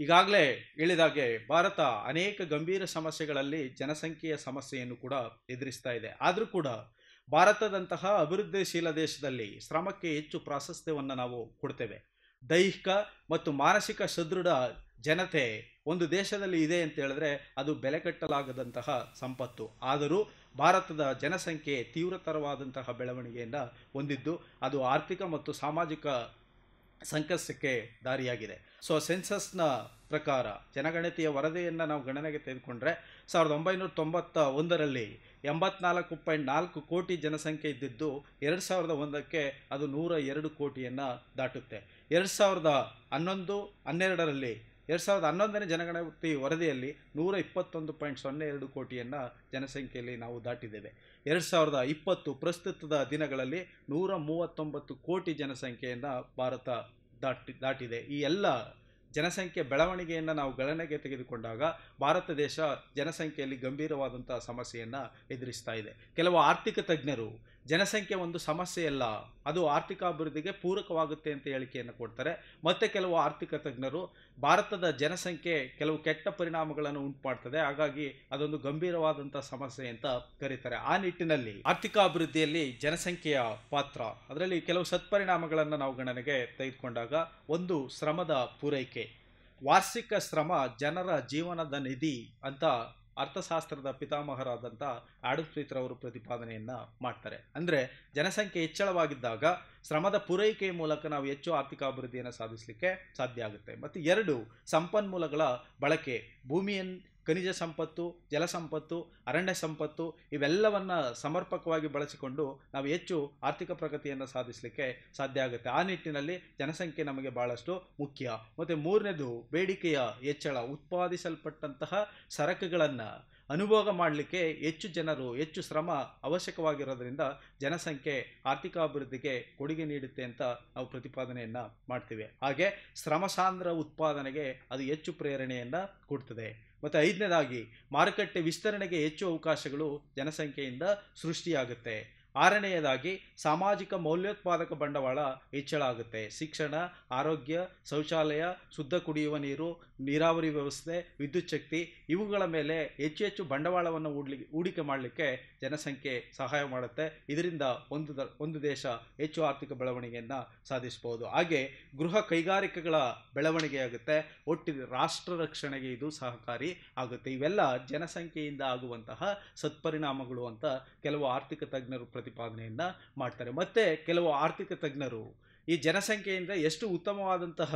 ಈಗಾಗಲೇ ಹೇಳಿದಾಗೆ ಭಾರತ ಅನೇಕ ಗಂಭೀರ ಸಮಸ್ಯೆಗಳಲ್ಲಿ ಜನಸಂಖ್ಯೆಯ ಸಮಸ್ಯೆಯನ್ನು ಕೂಡ ಎದುರಿಸ್ತಾ ಇದೆ ಆದರೂ ಕೂಡ ಭಾರತದಂತಹ ಅಭಿವೃದ್ಧಿಶೀಲ ದೇಶದಲ್ಲಿ ಶ್ರಮಕ್ಕೆ ಹೆಚ್ಚು ಪ್ರಾಶಸ್ತ್ಯವನ್ನು ನಾವು ಕೊಡ್ತೇವೆ ದೈಹಿಕ ಮತ್ತು ಮಾನಸಿಕ ಸದೃಢ ಜನತೆ ಒಂದು ದೇಶದಲ್ಲಿ ಇದೆ ಅಂತ ಹೇಳಿದ್ರೆ ಅದು ಬೆಲೆ ಕಟ್ಟಲಾಗದಂತಹ ಸಂಪತ್ತು ಆದರೂ ಭಾರತದ ಜನಸಂಖ್ಯೆ ತೀವ್ರತರವಾದಂತಹ ಬೆಳವಣಿಗೆಯನ್ನು ಹೊಂದಿದ್ದು ಅದು ಆರ್ಥಿಕ ಮತ್ತು ಸಾಮಾಜಿಕ ಸಂಕಷ್ಟಕ್ಕೆ ದಾರಿಯಾಗಿದೆ ಸೊ ಸೆನ್ಸಸ್ನ ಪ್ರಕಾರ ಜನಗಣತಿಯ ವರದಿಯನ್ನು ನಾವು ಗಣನೆಗೆ ತೆಗೆದುಕೊಂಡ್ರೆ ಸಾವಿರದ ಒಂಬೈನೂರ ತೊಂಬತ್ತ ಒಂದರಲ್ಲಿ ಎಂಬತ್ನಾಲ್ಕು ಪಾಯಿಂಟ್ ನಾಲ್ಕು ಕೋಟಿ ಜನಸಂಖ್ಯೆ ಇದ್ದಿದ್ದು ಎರಡು ಸಾವಿರದ ಒಂದಕ್ಕೆ ಅದು ನೂರ ಎರಡು ಕೋಟಿಯನ್ನು ದಾಟುತ್ತೆ ಎರಡು ಸಾವಿರದ ಹನ್ನೊಂದು ಹನ್ನೆರಡರಲ್ಲಿ ಎರಡು ಸಾವಿರದ ಹನ್ನೊಂದನೇ ಜನಗಣತಿ ವರದಿಯಲ್ಲಿ ನೂರ ಇಪ್ಪತ್ತೊಂದು ಪಾಯಿಂಟ್ ಸೊನ್ನೆ ಎರಡು ಕೋಟಿಯನ್ನು ಜನಸಂಖ್ಯೆಯಲ್ಲಿ ನಾವು ದಾಟಿದ್ದೇವೆ ಎರಡು ಸಾವಿರದ ಇಪ್ಪತ್ತು ಪ್ರಸ್ತುತದ ದಿನಗಳಲ್ಲಿ ನೂರ ಮೂವತ್ತೊಂಬತ್ತು ಕೋಟಿ ಜನಸಂಖ್ಯೆಯನ್ನು ಭಾರತ ದಾಟಿ ದಾಟಿದೆ ಈ ಎಲ್ಲ ಜನಸಂಖ್ಯೆ ಬೆಳವಣಿಗೆಯನ್ನು ನಾವು ಗಣನೆಗೆ ತೆಗೆದುಕೊಂಡಾಗ ಭಾರತ ದೇಶ ಜನಸಂಖ್ಯೆಯಲ್ಲಿ ಗಂಭೀರವಾದಂಥ ಸಮಸ್ಯೆಯನ್ನು ಎದುರಿಸ್ತಾ ಇದೆ ಕೆಲವು ಆರ್ಥಿಕ ತಜ್ಞರು ಜನಸಂಖ್ಯೆ ಒಂದು ಸಮಸ್ಯೆಯಲ್ಲ ಅದು ಆರ್ಥಿಕ ಅಭಿವೃದ್ಧಿಗೆ ಪೂರಕವಾಗುತ್ತೆ ಅಂತ ಹೇಳಿಕೆಯನ್ನು ಕೊಡ್ತಾರೆ ಮತ್ತೆ ಕೆಲವು ಆರ್ಥಿಕ ತಜ್ಞರು ಭಾರತದ ಜನಸಂಖ್ಯೆ ಕೆಲವು ಕೆಟ್ಟ ಪರಿಣಾಮಗಳನ್ನು ಉಂಟು ಮಾಡ್ತದೆ ಹಾಗಾಗಿ ಅದೊಂದು ಗಂಭೀರವಾದಂಥ ಸಮಸ್ಯೆ ಅಂತ ಕರೀತಾರೆ ಆ ನಿಟ್ಟಿನಲ್ಲಿ ಆರ್ಥಿಕ ಅಭಿವೃದ್ಧಿಯಲ್ಲಿ ಜನಸಂಖ್ಯೆಯ ಪಾತ್ರ ಅದರಲ್ಲಿ ಕೆಲವು ಸತ್ಪರಿಣಾಮಗಳನ್ನು ನಾವು ಗಣನೆಗೆ ತೆಗೆದುಕೊಂಡಾಗ ಒಂದು ಶ್ರಮದ ಪೂರೈಕೆ ವಾರ್ಷಿಕ ಶ್ರಮ ಜನರ ಜೀವನದ ನಿಧಿ ಅಂತ ಅರ್ಥಶಾಸ್ತ್ರದ ಪಿತಾಮಹರಾದಂಥ ಅವರು ಪ್ರತಿಪಾದನೆಯನ್ನು ಮಾಡ್ತಾರೆ ಅಂದರೆ ಜನಸಂಖ್ಯೆ ಹೆಚ್ಚಳವಾಗಿದ್ದಾಗ ಶ್ರಮದ ಪೂರೈಕೆಯ ಮೂಲಕ ನಾವು ಹೆಚ್ಚು ಆರ್ಥಿಕ ಅಭಿವೃದ್ಧಿಯನ್ನು ಸಾಧಿಸಲಿಕ್ಕೆ ಸಾಧ್ಯ ಆಗುತ್ತೆ ಮತ್ತು ಎರಡು ಸಂಪನ್ಮೂಲಗಳ ಬಳಕೆ ಭೂಮಿಯನ್ನು ಖನಿಜ ಸಂಪತ್ತು ಜಲ ಸಂಪತ್ತು ಅರಣ್ಯ ಸಂಪತ್ತು ಇವೆಲ್ಲವನ್ನು ಸಮರ್ಪಕವಾಗಿ ಬಳಸಿಕೊಂಡು ನಾವು ಹೆಚ್ಚು ಆರ್ಥಿಕ ಪ್ರಗತಿಯನ್ನು ಸಾಧಿಸಲಿಕ್ಕೆ ಸಾಧ್ಯ ಆಗುತ್ತೆ ಆ ನಿಟ್ಟಿನಲ್ಲಿ ಜನಸಂಖ್ಯೆ ನಮಗೆ ಭಾಳಷ್ಟು ಮುಖ್ಯ ಮತ್ತು ಮೂರನೇದು ಬೇಡಿಕೆಯ ಹೆಚ್ಚಳ ಉತ್ಪಾದಿಸಲ್ಪಟ್ಟಂತಹ ಸರಕುಗಳನ್ನು ಅನುಭೋಗ ಮಾಡಲಿಕ್ಕೆ ಹೆಚ್ಚು ಜನರು ಹೆಚ್ಚು ಶ್ರಮ ಅವಶ್ಯಕವಾಗಿರೋದ್ರಿಂದ ಜನಸಂಖ್ಯೆ ಆರ್ಥಿಕ ಅಭಿವೃದ್ಧಿಗೆ ಕೊಡುಗೆ ನೀಡುತ್ತೆ ಅಂತ ನಾವು ಪ್ರತಿಪಾದನೆಯನ್ನು ಮಾಡ್ತೀವಿ ಹಾಗೆ ಶ್ರಮ ಸಾಂದ್ರ ಉತ್ಪಾದನೆಗೆ ಅದು ಹೆಚ್ಚು ಪ್ರೇರಣೆಯನ್ನು ಕೊಡ್ತದೆ ಮತ್ತು ಐದನೇದಾಗಿ ಮಾರುಕಟ್ಟೆ ವಿಸ್ತರಣೆಗೆ ಹೆಚ್ಚು ಅವಕಾಶಗಳು ಜನಸಂಖ್ಯೆಯಿಂದ ಸೃಷ್ಟಿಯಾಗುತ್ತೆ ಆರನೆಯದಾಗಿ ಸಾಮಾಜಿಕ ಮೌಲ್ಯೋತ್ಪಾದಕ ಬಂಡವಾಳ ಹೆಚ್ಚಳ ಆಗುತ್ತೆ ಶಿಕ್ಷಣ ಆರೋಗ್ಯ ಶೌಚಾಲಯ ಶುದ್ಧ ಕುಡಿಯುವ ನೀರು ನೀರಾವರಿ ವ್ಯವಸ್ಥೆ ವಿದ್ಯುತ್ ಶಕ್ತಿ ಇವುಗಳ ಮೇಲೆ ಹೆಚ್ಚು ಹೆಚ್ಚು ಬಂಡವಾಳವನ್ನು ಹೂಡ್ಲಿ ಹೂಡಿಕೆ ಮಾಡಲಿಕ್ಕೆ ಜನಸಂಖ್ಯೆ ಸಹಾಯ ಮಾಡುತ್ತೆ ಇದರಿಂದ ಒಂದು ದ ಒಂದು ದೇಶ ಹೆಚ್ಚು ಆರ್ಥಿಕ ಬೆಳವಣಿಗೆಯನ್ನು ಸಾಧಿಸ್ಬೋದು ಹಾಗೆ ಗೃಹ ಕೈಗಾರಿಕೆಗಳ ಬೆಳವಣಿಗೆಯಾಗುತ್ತೆ ಒಟ್ಟಿಗೆ ರಾಷ್ಟ್ರ ರಕ್ಷಣೆಗೆ ಇದು ಸಹಕಾರಿ ಆಗುತ್ತೆ ಇವೆಲ್ಲ ಜನಸಂಖ್ಯೆಯಿಂದ ಆಗುವಂತಹ ಸತ್ಪರಿಣಾಮಗಳು ಅಂತ ಕೆಲವು ಆರ್ಥಿಕ ತಜ್ಞರು ಪ್ರತಿ ಪ್ರತಿಪಾದನೆಯನ್ನು ಮಾಡ್ತಾರೆ ಮತ್ತು ಕೆಲವು ಆರ್ಥಿಕ ತಜ್ಞರು ಈ ಜನಸಂಖ್ಯೆಯಿಂದ ಎಷ್ಟು ಉತ್ತಮವಾದಂತಹ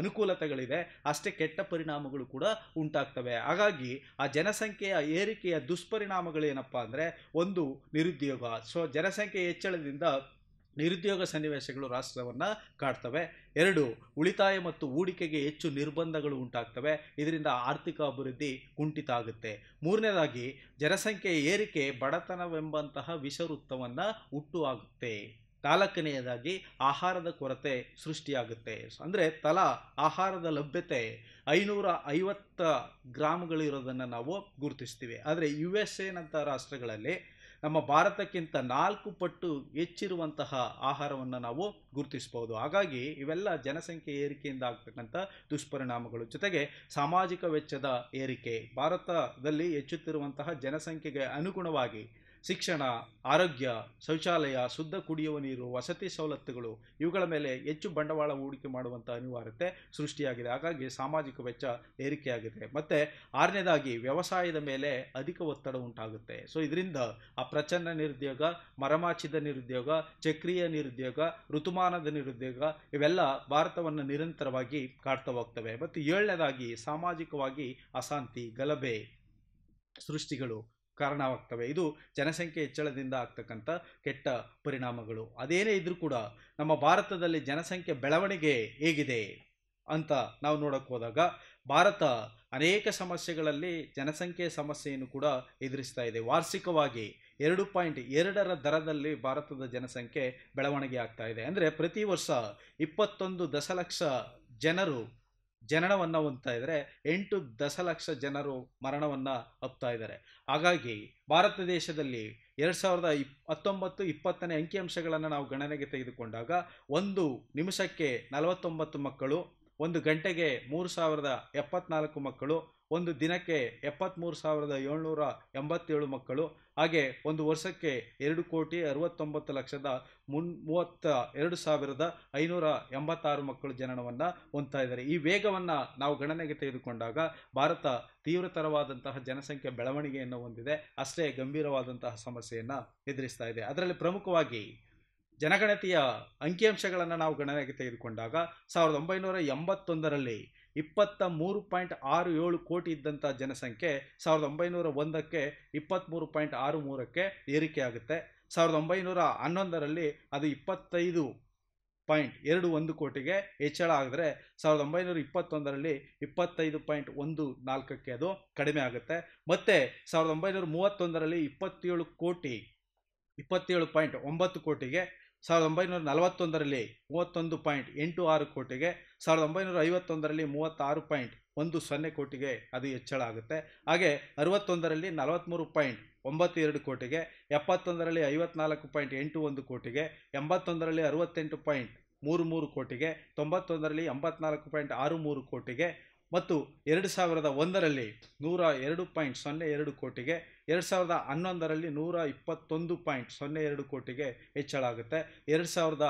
ಅನುಕೂಲತೆಗಳಿದೆ ಅಷ್ಟೇ ಕೆಟ್ಟ ಪರಿಣಾಮಗಳು ಕೂಡ ಉಂಟಾಗ್ತವೆ ಹಾಗಾಗಿ ಆ ಜನಸಂಖ್ಯೆಯ ಏರಿಕೆಯ ದುಷ್ಪರಿಣಾಮಗಳೇನಪ್ಪ ಅಂದರೆ ಒಂದು ನಿರುದ್ಯೋಗ ಸೊ ಜನಸಂಖ್ಯೆ ಹೆಚ್ಚಳದಿಂದ ನಿರುದ್ಯೋಗ ಸನ್ನಿವೇಶಗಳು ರಾಷ್ಟ್ರವನ್ನು ಕಾಡ್ತವೆ ಎರಡು ಉಳಿತಾಯ ಮತ್ತು ಹೂಡಿಕೆಗೆ ಹೆಚ್ಚು ನಿರ್ಬಂಧಗಳು ಉಂಟಾಗ್ತವೆ ಇದರಿಂದ ಆರ್ಥಿಕ ಅಭಿವೃದ್ಧಿ ಕುಂಠಿತ ಆಗುತ್ತೆ ಮೂರನೇದಾಗಿ ಜನಸಂಖ್ಯೆಯ ಏರಿಕೆ ಬಡತನವೆಂಬಂತಹ ವಿಷವೃತ್ತವನ್ನು ಹುಟ್ಟು ಆಗುತ್ತೆ ನಾಲ್ಕನೆಯದಾಗಿ ಆಹಾರದ ಕೊರತೆ ಸೃಷ್ಟಿಯಾಗುತ್ತೆ ಅಂದರೆ ತಲಾ ಆಹಾರದ ಲಭ್ಯತೆ ಐನೂರ ಐವತ್ತ ಗ್ರಾಮ್ಗಳಿರೋದನ್ನು ನಾವು ಗುರುತಿಸ್ತೀವಿ ಆದರೆ ಯು ಎಸ್ ಎನಂಥ ರಾಷ್ಟ್ರಗಳಲ್ಲಿ ನಮ್ಮ ಭಾರತಕ್ಕಿಂತ ನಾಲ್ಕು ಪಟ್ಟು ಹೆಚ್ಚಿರುವಂತಹ ಆಹಾರವನ್ನು ನಾವು ಗುರುತಿಸ್ಬೋದು ಹಾಗಾಗಿ ಇವೆಲ್ಲ ಜನಸಂಖ್ಯೆ ಏರಿಕೆಯಿಂದ ಆಗ್ತಕ್ಕಂಥ ದುಷ್ಪರಿಣಾಮಗಳು ಜೊತೆಗೆ ಸಾಮಾಜಿಕ ವೆಚ್ಚದ ಏರಿಕೆ ಭಾರತದಲ್ಲಿ ಹೆಚ್ಚುತ್ತಿರುವಂತಹ ಜನಸಂಖ್ಯೆಗೆ ಅನುಗುಣವಾಗಿ ಶಿಕ್ಷಣ ಆರೋಗ್ಯ ಶೌಚಾಲಯ ಶುದ್ಧ ಕುಡಿಯುವ ನೀರು ವಸತಿ ಸವಲತ್ತುಗಳು ಇವುಗಳ ಮೇಲೆ ಹೆಚ್ಚು ಬಂಡವಾಳ ಹೂಡಿಕೆ ಮಾಡುವಂಥ ಅನಿವಾರ್ಯತೆ ಸೃಷ್ಟಿಯಾಗಿದೆ ಹಾಗಾಗಿ ಸಾಮಾಜಿಕ ವೆಚ್ಚ ಏರಿಕೆಯಾಗಿದೆ ಮತ್ತು ಆರನೇದಾಗಿ ವ್ಯವಸಾಯದ ಮೇಲೆ ಅಧಿಕ ಒತ್ತಡ ಉಂಟಾಗುತ್ತೆ ಸೊ ಇದರಿಂದ ಆ ಪ್ರಚನ್ನ ನಿರುದ್ಯೋಗ ಮರಮಾಚಿದ ನಿರುದ್ಯೋಗ ಚಕ್ರೀಯ ನಿರುದ್ಯೋಗ ಋತುಮಾನದ ನಿರುದ್ಯೋಗ ಇವೆಲ್ಲ ಭಾರತವನ್ನು ನಿರಂತರವಾಗಿ ಕಾಡ್ತಾ ಹೋಗ್ತವೆ ಮತ್ತು ಏಳನೇದಾಗಿ ಸಾಮಾಜಿಕವಾಗಿ ಅಶಾಂತಿ ಗಲಭೆ ಸೃಷ್ಟಿಗಳು ಕಾರಣವಾಗ್ತವೆ ಇದು ಜನಸಂಖ್ಯೆ ಹೆಚ್ಚಳದಿಂದ ಆಗ್ತಕ್ಕಂಥ ಕೆಟ್ಟ ಪರಿಣಾಮಗಳು ಅದೇನೇ ಇದ್ರೂ ಕೂಡ ನಮ್ಮ ಭಾರತದಲ್ಲಿ ಜನಸಂಖ್ಯೆ ಬೆಳವಣಿಗೆ ಹೇಗಿದೆ ಅಂತ ನಾವು ನೋಡಕ್ಕೆ ಹೋದಾಗ ಭಾರತ ಅನೇಕ ಸಮಸ್ಯೆಗಳಲ್ಲಿ ಜನಸಂಖ್ಯೆ ಸಮಸ್ಯೆಯನ್ನು ಕೂಡ ಎದುರಿಸ್ತಾ ಇದೆ ವಾರ್ಷಿಕವಾಗಿ ಎರಡು ಪಾಯಿಂಟ್ ಎರಡರ ದರದಲ್ಲಿ ಭಾರತದ ಜನಸಂಖ್ಯೆ ಬೆಳವಣಿಗೆ ಆಗ್ತಾ ಇದೆ ಅಂದರೆ ಪ್ರತಿ ವರ್ಷ ಇಪ್ಪತ್ತೊಂದು ದಶಲಕ್ಷ ಜನರು ಜನನವನ್ನು ಹೊಂದ್ತಾ ಇದ್ದಾರೆ ಎಂಟು ದಶಲಕ್ಷ ಜನರು ಮರಣವನ್ನು ಹಬ್ತಾ ಇದ್ದಾರೆ ಹಾಗಾಗಿ ಭಾರತ ದೇಶದಲ್ಲಿ ಎರಡು ಸಾವಿರದ ಇಪ್ ಹತ್ತೊಂಬತ್ತು ಇಪ್ಪತ್ತನೇ ಅಂಕಿಅಂಶಗಳನ್ನು ನಾವು ಗಣನೆಗೆ ತೆಗೆದುಕೊಂಡಾಗ ಒಂದು ನಿಮಿಷಕ್ಕೆ ನಲವತ್ತೊಂಬತ್ತು ಮಕ್ಕಳು ಒಂದು ಗಂಟೆಗೆ ಮೂರು ಸಾವಿರದ ಎಪ್ಪತ್ನಾಲ್ಕು ಮಕ್ಕಳು ಒಂದು ದಿನಕ್ಕೆ ಎಪ್ಪತ್ತ್ಮೂರು ಸಾವಿರದ ಏಳ್ನೂರ ಎಂಬತ್ತೇಳು ಮಕ್ಕಳು ಹಾಗೆ ಒಂದು ವರ್ಷಕ್ಕೆ ಎರಡು ಕೋಟಿ ಅರವತ್ತೊಂಬತ್ತು ಲಕ್ಷದ ಮುನ್ ಮೂವತ್ತ ಎರಡು ಸಾವಿರದ ಐನೂರ ಎಂಬತ್ತಾರು ಮಕ್ಕಳು ಜನನವನ್ನು ಹೊಂದ್ತಾ ಇದ್ದಾರೆ ಈ ವೇಗವನ್ನು ನಾವು ಗಣನೆಗೆ ತೆಗೆದುಕೊಂಡಾಗ ಭಾರತ ತೀವ್ರತರವಾದಂತಹ ಜನಸಂಖ್ಯೆ ಬೆಳವಣಿಗೆಯನ್ನು ಹೊಂದಿದೆ ಅಷ್ಟೇ ಗಂಭೀರವಾದಂತಹ ಸಮಸ್ಯೆಯನ್ನು ಎದುರಿಸ್ತಾ ಇದೆ ಅದರಲ್ಲಿ ಪ್ರಮುಖವಾಗಿ ಜನಗಣತಿಯ ಅಂಕಿಅಂಶಗಳನ್ನು ನಾವು ಗಣನೆಗೆ ತೆಗೆದುಕೊಂಡಾಗ ಸಾವಿರದ ಒಂಬೈನೂರ ಎಂಬತ್ತೊಂದರಲ್ಲಿ ಇಪ್ಪತ್ತ ಮೂರು ಪಾಯಿಂಟ್ ಆರು ಏಳು ಕೋಟಿ ಇದ್ದಂಥ ಜನಸಂಖ್ಯೆ ಸಾವಿರದ ಒಂಬೈನೂರ ಒಂದಕ್ಕೆ ಇಪ್ಪತ್ತ್ಮೂರು ಪಾಯಿಂಟ್ ಆರು ಮೂರಕ್ಕೆ ಏರಿಕೆಯಾಗುತ್ತೆ ಸಾವಿರದ ಒಂಬೈನೂರ ಹನ್ನೊಂದರಲ್ಲಿ ಅದು ಇಪ್ಪತ್ತೈದು ಪಾಯಿಂಟ್ ಎರಡು ಒಂದು ಕೋಟಿಗೆ ಹೆಚ್ಚಳ ಆದರೆ ಸಾವಿರದ ಒಂಬೈನೂರ ಇಪ್ಪತ್ತೊಂದರಲ್ಲಿ ಇಪ್ಪತ್ತೈದು ಪಾಯಿಂಟ್ ಒಂದು ನಾಲ್ಕಕ್ಕೆ ಅದು ಕಡಿಮೆ ಆಗುತ್ತೆ ಮತ್ತು ಸಾವಿರದ ಒಂಬೈನೂರ ಮೂವತ್ತೊಂದರಲ್ಲಿ ಇಪ್ಪತ್ತೇಳು ಕೋಟಿ ಇಪ್ಪತ್ತೇಳು ಪಾಯಿಂಟ್ ಒಂಬತ್ತು ಕೋಟಿಗೆ ಸಾವಿರದ ಒಂಬೈನೂರ ನಲವತ್ತೊಂದರಲ್ಲಿ ಮೂವತ್ತೊಂದು ಪಾಯಿಂಟ್ ಎಂಟು ಆರು ಕೋಟಿಗೆ ಸಾವಿರದ ಒಂಬೈನೂರ ಐವತ್ತೊಂದರಲ್ಲಿ ಮೂವತ್ತಾರು ಪಾಯಿಂಟ್ ಒಂದು ಸೊನ್ನೆ ಕೋಟಿಗೆ ಅದು ಹೆಚ್ಚಳ ಆಗುತ್ತೆ ಹಾಗೆ ಅರವತ್ತೊಂದರಲ್ಲಿ ನಲವತ್ತ್ಮೂರು ಪಾಯಿಂಟ್ ಒಂಬತ್ತೆರಡು ಕೋಟಿಗೆ ಎಪ್ಪತ್ತೊಂದರಲ್ಲಿ ಐವತ್ನಾಲ್ಕು ಪಾಯಿಂಟ್ ಎಂಟು ಒಂದು ಕೋಟಿಗೆ ಎಂಬತ್ತೊಂದರಲ್ಲಿ ಅರವತ್ತೆಂಟು ಪಾಯಿಂಟ್ ಮೂರು ಮೂರು ಕೋಟಿಗೆ ತೊಂಬತ್ತೊಂದರಲ್ಲಿ ಎಂಬತ್ನಾಲ್ಕು ಪಾಯಿಂಟ್ ಆರು ಮೂರು ಕೋಟಿಗೆ ಮತ್ತು ಎರಡು ಸಾವಿರದ ಒಂದರಲ್ಲಿ ನೂರ ಎರಡು ಪಾಯಿಂಟ್ ಸೊನ್ನೆ ಎರಡು ಕೋಟಿಗೆ ಎರಡು ಸಾವಿರದ ಹನ್ನೊಂದರಲ್ಲಿ ನೂರ ಇಪ್ಪತ್ತೊಂದು ಪಾಯಿಂಟ್ ಸೊನ್ನೆ ಎರಡು ಕೋಟಿಗೆ ಹೆಚ್ಚಳ ಆಗುತ್ತೆ ಎರಡು ಸಾವಿರದ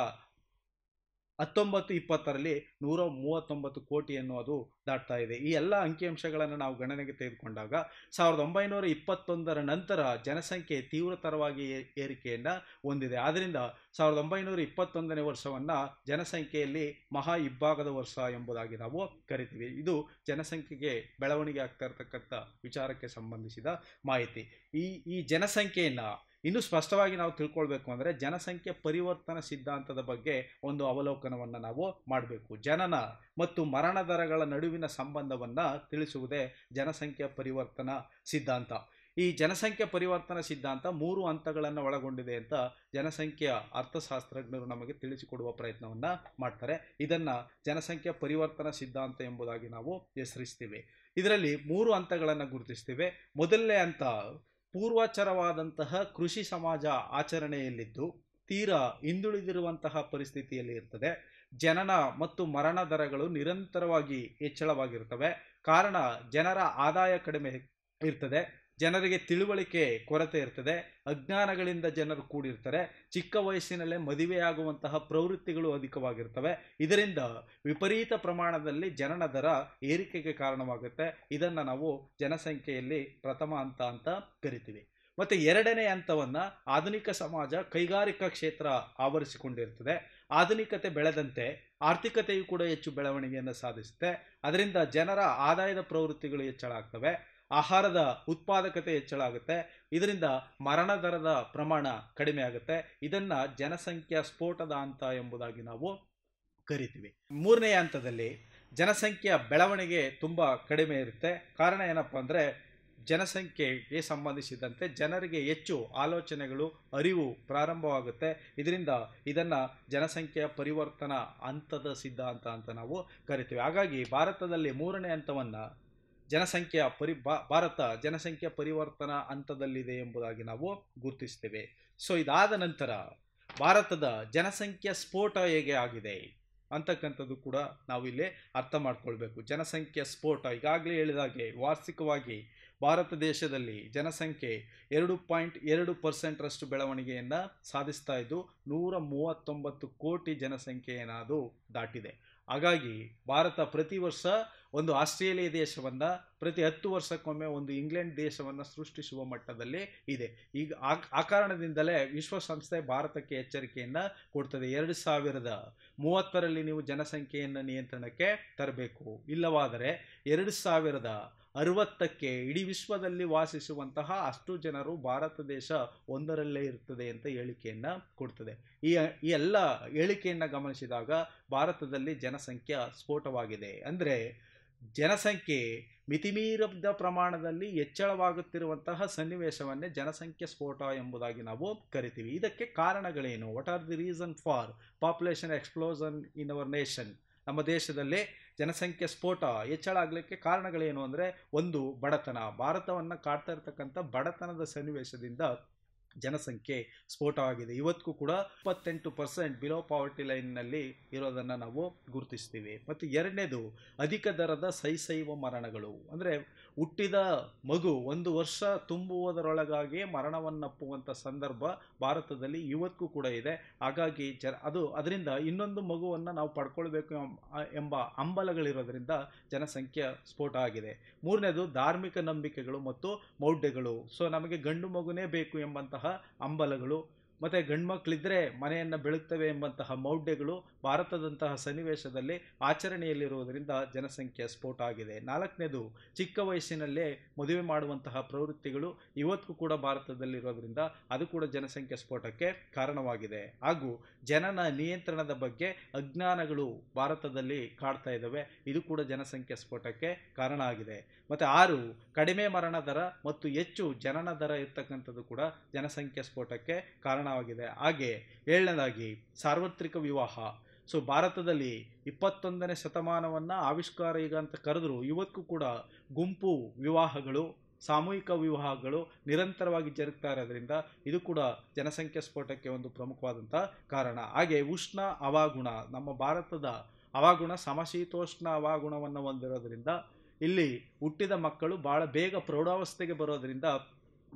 ಹತ್ತೊಂಬತ್ತು ಇಪ್ಪತ್ತರಲ್ಲಿ ನೂರ ಮೂವತ್ತೊಂಬತ್ತು ಕೋಟಿ ಅದು ದಾಟ್ತಾ ಇದೆ ಈ ಎಲ್ಲ ಅಂಕಿಅಂಶಗಳನ್ನು ನಾವು ಗಣನೆಗೆ ತೆಗೆದುಕೊಂಡಾಗ ಸಾವಿರದ ಒಂಬೈನೂರ ಇಪ್ಪತ್ತೊಂದರ ನಂತರ ಜನಸಂಖ್ಯೆ ತೀವ್ರತರವಾಗಿ ಏರಿಕೆಯನ್ನು ಹೊಂದಿದೆ ಆದ್ದರಿಂದ ಸಾವಿರದ ಒಂಬೈನೂರ ಇಪ್ಪತ್ತೊಂದನೇ ವರ್ಷವನ್ನು ಜನಸಂಖ್ಯೆಯಲ್ಲಿ ಮಹಾ ಇಬ್ಬಾಗದ ವರ್ಷ ಎಂಬುದಾಗಿ ನಾವು ಕರಿತೀವಿ ಇದು ಜನಸಂಖ್ಯೆಗೆ ಬೆಳವಣಿಗೆ ಆಗ್ತಾ ಇರತಕ್ಕಂಥ ವಿಚಾರಕ್ಕೆ ಸಂಬಂಧಿಸಿದ ಮಾಹಿತಿ ಈ ಈ ಜನಸಂಖ್ಯೆಯನ್ನು ಇನ್ನೂ ಸ್ಪಷ್ಟವಾಗಿ ನಾವು ತಿಳ್ಕೊಳ್ಬೇಕು ಅಂದರೆ ಜನಸಂಖ್ಯೆ ಪರಿವರ್ತನ ಸಿದ್ಧಾಂತದ ಬಗ್ಗೆ ಒಂದು ಅವಲೋಕನವನ್ನು ನಾವು ಮಾಡಬೇಕು ಜನನ ಮತ್ತು ಮರಣ ದರಗಳ ನಡುವಿನ ಸಂಬಂಧವನ್ನು ತಿಳಿಸುವುದೇ ಜನಸಂಖ್ಯೆ ಪರಿವರ್ತನ ಸಿದ್ಧಾಂತ ಈ ಜನಸಂಖ್ಯೆ ಪರಿವರ್ತನ ಸಿದ್ಧಾಂತ ಮೂರು ಹಂತಗಳನ್ನು ಒಳಗೊಂಡಿದೆ ಅಂತ ಜನಸಂಖ್ಯೆಯ ಅರ್ಥಶಾಸ್ತ್ರಜ್ಞರು ನಮಗೆ ತಿಳಿಸಿಕೊಡುವ ಪ್ರಯತ್ನವನ್ನು ಮಾಡ್ತಾರೆ ಇದನ್ನು ಜನಸಂಖ್ಯೆ ಪರಿವರ್ತನ ಸಿದ್ಧಾಂತ ಎಂಬುದಾಗಿ ನಾವು ಹೆಸರಿಸ್ತೀವಿ ಇದರಲ್ಲಿ ಮೂರು ಹಂತಗಳನ್ನು ಗುರುತಿಸ್ತೀವಿ ಮೊದಲನೇ ಹಂತ ಪೂರ್ವಾಚರವಾದಂತಹ ಕೃಷಿ ಸಮಾಜ ಆಚರಣೆಯಲ್ಲಿದ್ದು ತೀರಾ ಹಿಂದುಳಿದಿರುವಂತಹ ಪರಿಸ್ಥಿತಿಯಲ್ಲಿ ಇರ್ತದೆ ಜನನ ಮತ್ತು ಮರಣ ದರಗಳು ನಿರಂತರವಾಗಿ ಹೆಚ್ಚಳವಾಗಿರ್ತವೆ ಕಾರಣ ಜನರ ಆದಾಯ ಕಡಿಮೆ ಇರ್ತದೆ ಜನರಿಗೆ ತಿಳುವಳಿಕೆ ಕೊರತೆ ಇರ್ತದೆ ಅಜ್ಞಾನಗಳಿಂದ ಜನರು ಕೂಡಿರ್ತಾರೆ ಚಿಕ್ಕ ವಯಸ್ಸಿನಲ್ಲೇ ಮದುವೆಯಾಗುವಂತಹ ಪ್ರವೃತ್ತಿಗಳು ಅಧಿಕವಾಗಿರ್ತವೆ ಇದರಿಂದ ವಿಪರೀತ ಪ್ರಮಾಣದಲ್ಲಿ ಜನನ ದರ ಏರಿಕೆಗೆ ಕಾರಣವಾಗುತ್ತೆ ಇದನ್ನು ನಾವು ಜನಸಂಖ್ಯೆಯಲ್ಲಿ ಪ್ರಥಮ ಹಂತ ಅಂತ ಕರಿತೀವಿ ಮತ್ತು ಎರಡನೇ ಹಂತವನ್ನು ಆಧುನಿಕ ಸಮಾಜ ಕೈಗಾರಿಕಾ ಕ್ಷೇತ್ರ ಆವರಿಸಿಕೊಂಡಿರ್ತದೆ ಆಧುನಿಕತೆ ಬೆಳೆದಂತೆ ಆರ್ಥಿಕತೆಯು ಕೂಡ ಹೆಚ್ಚು ಬೆಳವಣಿಗೆಯನ್ನು ಸಾಧಿಸುತ್ತೆ ಅದರಿಂದ ಜನರ ಆದಾಯದ ಪ್ರವೃತ್ತಿಗಳು ಹೆಚ್ಚಳ ಆಗ್ತವೆ ಆಹಾರದ ಉತ್ಪಾದಕತೆ ಹೆಚ್ಚಳ ಆಗುತ್ತೆ ಇದರಿಂದ ಮರಣ ದರದ ಪ್ರಮಾಣ ಕಡಿಮೆ ಆಗುತ್ತೆ ಇದನ್ನ ಜನಸಂಖ್ಯಾ ಸ್ಫೋಟದ ಹಂತ ಎಂಬುದಾಗಿ ನಾವು ಕರಿತೀವಿ ಮೂರನೇ ಹಂತದಲ್ಲಿ ಜನಸಂಖ್ಯೆಯ ಬೆಳವಣಿಗೆ ತುಂಬ ಕಡಿಮೆ ಇರುತ್ತೆ ಕಾರಣ ಏನಪ್ಪ ಅಂದರೆ ಜನಸಂಖ್ಯೆಗೆ ಸಂಬಂಧಿಸಿದಂತೆ ಜನರಿಗೆ ಹೆಚ್ಚು ಆಲೋಚನೆಗಳು ಅರಿವು ಪ್ರಾರಂಭವಾಗುತ್ತೆ ಇದರಿಂದ ಇದನ್ನು ಜನಸಂಖ್ಯೆಯ ಪರಿವರ್ತನಾ ಹಂತದ ಸಿದ್ಧಾಂತ ಅಂತ ನಾವು ಕರಿತೀವಿ ಹಾಗಾಗಿ ಭಾರತದಲ್ಲಿ ಮೂರನೇ ಹಂತವನ್ನು ಜನಸಂಖ್ಯೆಯ ಪರಿ ಭಾರತ ಜನಸಂಖ್ಯಾ ಪರಿವರ್ತನಾ ಹಂತದಲ್ಲಿದೆ ಎಂಬುದಾಗಿ ನಾವು ಗುರುತಿಸ್ತೇವೆ ಸೊ ಇದಾದ ನಂತರ ಭಾರತದ ಜನಸಂಖ್ಯಾ ಸ್ಫೋಟ ಹೇಗೆ ಆಗಿದೆ ಅಂತಕ್ಕಂಥದ್ದು ಕೂಡ ನಾವಿಲ್ಲಿ ಅರ್ಥ ಮಾಡ್ಕೊಳ್ಬೇಕು ಜನಸಂಖ್ಯಾ ಸ್ಫೋಟ ಈಗಾಗಲೇ ಹೇಳಿದಾಗೆ ವಾರ್ಷಿಕವಾಗಿ ಭಾರತ ದೇಶದಲ್ಲಿ ಜನಸಂಖ್ಯೆ ಎರಡು ಪಾಯಿಂಟ್ ಎರಡು ಪರ್ಸೆಂಟ್ರಷ್ಟು ಬೆಳವಣಿಗೆಯನ್ನು ಸಾಧಿಸ್ತಾ ಇದ್ದು ನೂರ ಮೂವತ್ತೊಂಬತ್ತು ಕೋಟಿ ಜನಸಂಖ್ಯೆಯನ್ನಾದರೂ ದಾಟಿದೆ ಹಾಗಾಗಿ ಭಾರತ ಪ್ರತಿ ವರ್ಷ ಒಂದು ಆಸ್ಟ್ರೇಲಿಯಾ ದೇಶವನ್ನು ಪ್ರತಿ ಹತ್ತು ವರ್ಷಕ್ಕೊಮ್ಮೆ ಒಂದು ಇಂಗ್ಲೆಂಡ್ ದೇಶವನ್ನು ಸೃಷ್ಟಿಸುವ ಮಟ್ಟದಲ್ಲಿ ಇದೆ ಈಗ ಆ ಕಾರಣದಿಂದಲೇ ವಿಶ್ವಸಂಸ್ಥೆ ಭಾರತಕ್ಕೆ ಎಚ್ಚರಿಕೆಯನ್ನು ಕೊಡ್ತದೆ ಎರಡು ಸಾವಿರದ ಮೂವತ್ತರಲ್ಲಿ ನೀವು ಜನಸಂಖ್ಯೆಯನ್ನು ನಿಯಂತ್ರಣಕ್ಕೆ ತರಬೇಕು ಇಲ್ಲವಾದರೆ ಎರಡು ಸಾವಿರದ ಅರುವತ್ತಕ್ಕೆ ಇಡೀ ವಿಶ್ವದಲ್ಲಿ ವಾಸಿಸುವಂತಹ ಅಷ್ಟು ಜನರು ಭಾರತ ದೇಶ ಒಂದರಲ್ಲೇ ಇರ್ತದೆ ಅಂತ ಹೇಳಿಕೆಯನ್ನು ಕೊಡ್ತದೆ ಈ ಈ ಎಲ್ಲ ಹೇಳಿಕೆಯನ್ನು ಗಮನಿಸಿದಾಗ ಭಾರತದಲ್ಲಿ ಜನಸಂಖ್ಯೆ ಸ್ಫೋಟವಾಗಿದೆ ಅಂದರೆ ಜನಸಂಖ್ಯೆ ಮಿತಿಮೀರಿದ ಪ್ರಮಾಣದಲ್ಲಿ ಹೆಚ್ಚಳವಾಗುತ್ತಿರುವಂತಹ ಸನ್ನಿವೇಶವನ್ನೇ ಜನಸಂಖ್ಯೆ ಸ್ಫೋಟ ಎಂಬುದಾಗಿ ನಾವು ಕರಿತೀವಿ ಇದಕ್ಕೆ ಕಾರಣಗಳೇನು what are the reason for population explosion in our nation ನಮ್ಮ ದೇಶದಲ್ಲೇ ಜನಸಂಖ್ಯೆ ಸ್ಫೋಟ ಹೆಚ್ಚಳ ಆಗಲಿಕ್ಕೆ ಕಾರಣಗಳೇನು ಅಂದರೆ ಒಂದು ಬಡತನ ಭಾರತವನ್ನು ಕಾಡ್ತಾ ಇರತಕ್ಕಂಥ ಬಡತನದ ಸನ್ನಿವೇಶದಿಂದ ಜನಸಂಖ್ಯೆ ಸ್ಫೋಟವಾಗಿದೆ ಇವತ್ತಿಗೂ ಕೂಡ ಇಪ್ಪತ್ತೆಂಟು ಪರ್ಸೆಂಟ್ ಬಿಲೋ ಪಾವರ್ಟಿ ಲೈನ್ನಲ್ಲಿ ಇರೋದನ್ನು ನಾವು ಗುರುತಿಸ್ತೀವಿ ಮತ್ತು ಎರಡನೇದು ಅಧಿಕ ದರದ ಸೈಸೈವ ಮರಣಗಳು ಅಂದರೆ ಹುಟ್ಟಿದ ಮಗು ಒಂದು ವರ್ಷ ತುಂಬುವುದರೊಳಗಾಗಿ ಮರಣವನ್ನಪ್ಪುವಂಥ ಸಂದರ್ಭ ಭಾರತದಲ್ಲಿ ಇವತ್ತಿಗೂ ಕೂಡ ಇದೆ ಹಾಗಾಗಿ ಜ ಅದು ಅದರಿಂದ ಇನ್ನೊಂದು ಮಗುವನ್ನು ನಾವು ಪಡ್ಕೊಳ್ಬೇಕು ಎಂಬ ಅಂಬಲಗಳಿರೋದರಿಂದ ಜನಸಂಖ್ಯೆ ಸ್ಫೋಟ ಆಗಿದೆ ಮೂರನೇದು ಧಾರ್ಮಿಕ ನಂಬಿಕೆಗಳು ಮತ್ತು ಮೌಢ್ಯಗಳು ಸೊ ನಮಗೆ ಗಂಡು ಮಗುನೇ ಬೇಕು ಎಂಬಂತಹ ಅಂಬಲಗಳು ಮತ್ತೆ ಗಂಡು ಮನೆಯನ್ನ ಮನೆಯನ್ನು ಬೆಳಗ್ತವೆ ಎಂಬಂತಹ ಮೌಢ್ಯಗಳು ಭಾರತದಂತಹ ಸನ್ನಿವೇಶದಲ್ಲಿ ಆಚರಣೆಯಲ್ಲಿರುವುದರಿಂದ ಜನಸಂಖ್ಯೆ ಸ್ಫೋಟ ಆಗಿದೆ ನಾಲ್ಕನೇದು ಚಿಕ್ಕ ವಯಸ್ಸಿನಲ್ಲೇ ಮದುವೆ ಮಾಡುವಂತಹ ಪ್ರವೃತ್ತಿಗಳು ಇವತ್ತಿಗೂ ಕೂಡ ಭಾರತದಲ್ಲಿರೋದ್ರಿಂದ ಅದು ಕೂಡ ಜನಸಂಖ್ಯೆ ಸ್ಫೋಟಕ್ಕೆ ಕಾರಣವಾಗಿದೆ ಹಾಗೂ ಜನನ ನಿಯಂತ್ರಣದ ಬಗ್ಗೆ ಅಜ್ಞಾನಗಳು ಭಾರತದಲ್ಲಿ ಕಾಡ್ತಾ ಇದ್ದಾವೆ ಇದು ಕೂಡ ಜನಸಂಖ್ಯೆ ಸ್ಫೋಟಕ್ಕೆ ಕಾರಣ ಆಗಿದೆ ಮತ್ತು ಆರು ಕಡಿಮೆ ಮರಣ ದರ ಮತ್ತು ಹೆಚ್ಚು ಜನನ ದರ ಇರ್ತಕ್ಕಂಥದ್ದು ಕೂಡ ಜನಸಂಖ್ಯೆ ಸ್ಫೋಟಕ್ಕೆ ಕಾರಣವಾಗಿದೆ ಹಾಗೆ ಏಳನೇದಾಗಿ ಸಾರ್ವತ್ರಿಕ ವಿವಾಹ ಸೊ ಭಾರತದಲ್ಲಿ ಇಪ್ಪತ್ತೊಂದನೇ ಶತಮಾನವನ್ನು ಆವಿಷ್ಕಾರ ಈಗ ಅಂತ ಕರೆದ್ರು ಇವತ್ತೂ ಕೂಡ ಗುಂಪು ವಿವಾಹಗಳು ಸಾಮೂಹಿಕ ವಿವಾಹಗಳು ನಿರಂತರವಾಗಿ ಜರುಗ್ತಾ ಇರೋದ್ರಿಂದ ಇದು ಕೂಡ ಜನಸಂಖ್ಯಾ ಸ್ಫೋಟಕ್ಕೆ ಒಂದು ಪ್ರಮುಖವಾದಂಥ ಕಾರಣ ಹಾಗೆ ಉಷ್ಣ ಅವಾಗುಣ ನಮ್ಮ ಭಾರತದ ಅವಾಗುಣ ಸಮಶೀತೋಷ್ಣ ಅವಾಗುಣವನ್ನು ಹೊಂದಿರೋದ್ರಿಂದ ಇಲ್ಲಿ ಹುಟ್ಟಿದ ಮಕ್ಕಳು ಭಾಳ ಬೇಗ ಪ್ರೌಢಾವಸ್ಥೆಗೆ ಬರೋದರಿಂದ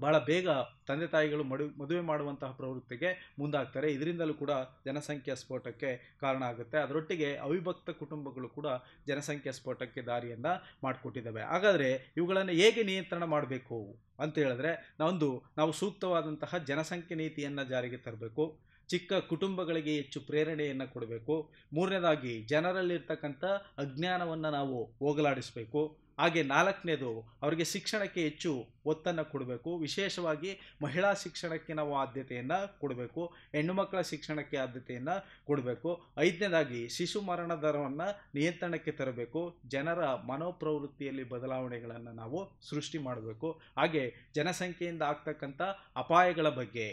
ಬಹಳ ಬೇಗ ತಂದೆ ತಾಯಿಗಳು ಮಡು ಮದುವೆ ಮಾಡುವಂತಹ ಪ್ರವೃತ್ತಿಗೆ ಮುಂದಾಗ್ತಾರೆ ಇದರಿಂದಲೂ ಕೂಡ ಜನಸಂಖ್ಯಾ ಸ್ಫೋಟಕ್ಕೆ ಕಾರಣ ಆಗುತ್ತೆ ಅದರೊಟ್ಟಿಗೆ ಅವಿಭಕ್ತ ಕುಟುಂಬಗಳು ಕೂಡ ಜನಸಂಖ್ಯಾ ಸ್ಫೋಟಕ್ಕೆ ದಾರಿಯನ್ನು ಮಾಡಿಕೊಟ್ಟಿದ್ದಾವೆ ಹಾಗಾದರೆ ಇವುಗಳನ್ನು ಹೇಗೆ ನಿಯಂತ್ರಣ ಮಾಡಬೇಕು ಅಂತ ಹೇಳಿದ್ರೆ ಒಂದು ನಾವು ಸೂಕ್ತವಾದಂತಹ ಜನಸಂಖ್ಯೆ ನೀತಿಯನ್ನು ಜಾರಿಗೆ ತರಬೇಕು ಚಿಕ್ಕ ಕುಟುಂಬಗಳಿಗೆ ಹೆಚ್ಚು ಪ್ರೇರಣೆಯನ್ನು ಕೊಡಬೇಕು ಮೂರನೇದಾಗಿ ಜನರಲ್ಲಿರ್ತಕ್ಕಂಥ ಅಜ್ಞಾನವನ್ನು ನಾವು ಹೋಗಲಾಡಿಸಬೇಕು ಹಾಗೆ ನಾಲ್ಕನೇದು ಅವರಿಗೆ ಶಿಕ್ಷಣಕ್ಕೆ ಹೆಚ್ಚು ಒತ್ತನ್ನು ಕೊಡಬೇಕು ವಿಶೇಷವಾಗಿ ಮಹಿಳಾ ಶಿಕ್ಷಣಕ್ಕೆ ನಾವು ಆದ್ಯತೆಯನ್ನು ಕೊಡಬೇಕು ಹೆಣ್ಣು ಮಕ್ಕಳ ಶಿಕ್ಷಣಕ್ಕೆ ಆದ್ಯತೆಯನ್ನು ಕೊಡಬೇಕು ಐದನೇದಾಗಿ ಶಿಶು ಮರಣ ದರವನ್ನು ನಿಯಂತ್ರಣಕ್ಕೆ ತರಬೇಕು ಜನರ ಮನೋಪ್ರವೃತ್ತಿಯಲ್ಲಿ ಬದಲಾವಣೆಗಳನ್ನು ನಾವು ಸೃಷ್ಟಿ ಮಾಡಬೇಕು ಹಾಗೆ ಜನಸಂಖ್ಯೆಯಿಂದ ಆಗ್ತಕ್ಕಂಥ ಅಪಾಯಗಳ ಬಗ್ಗೆ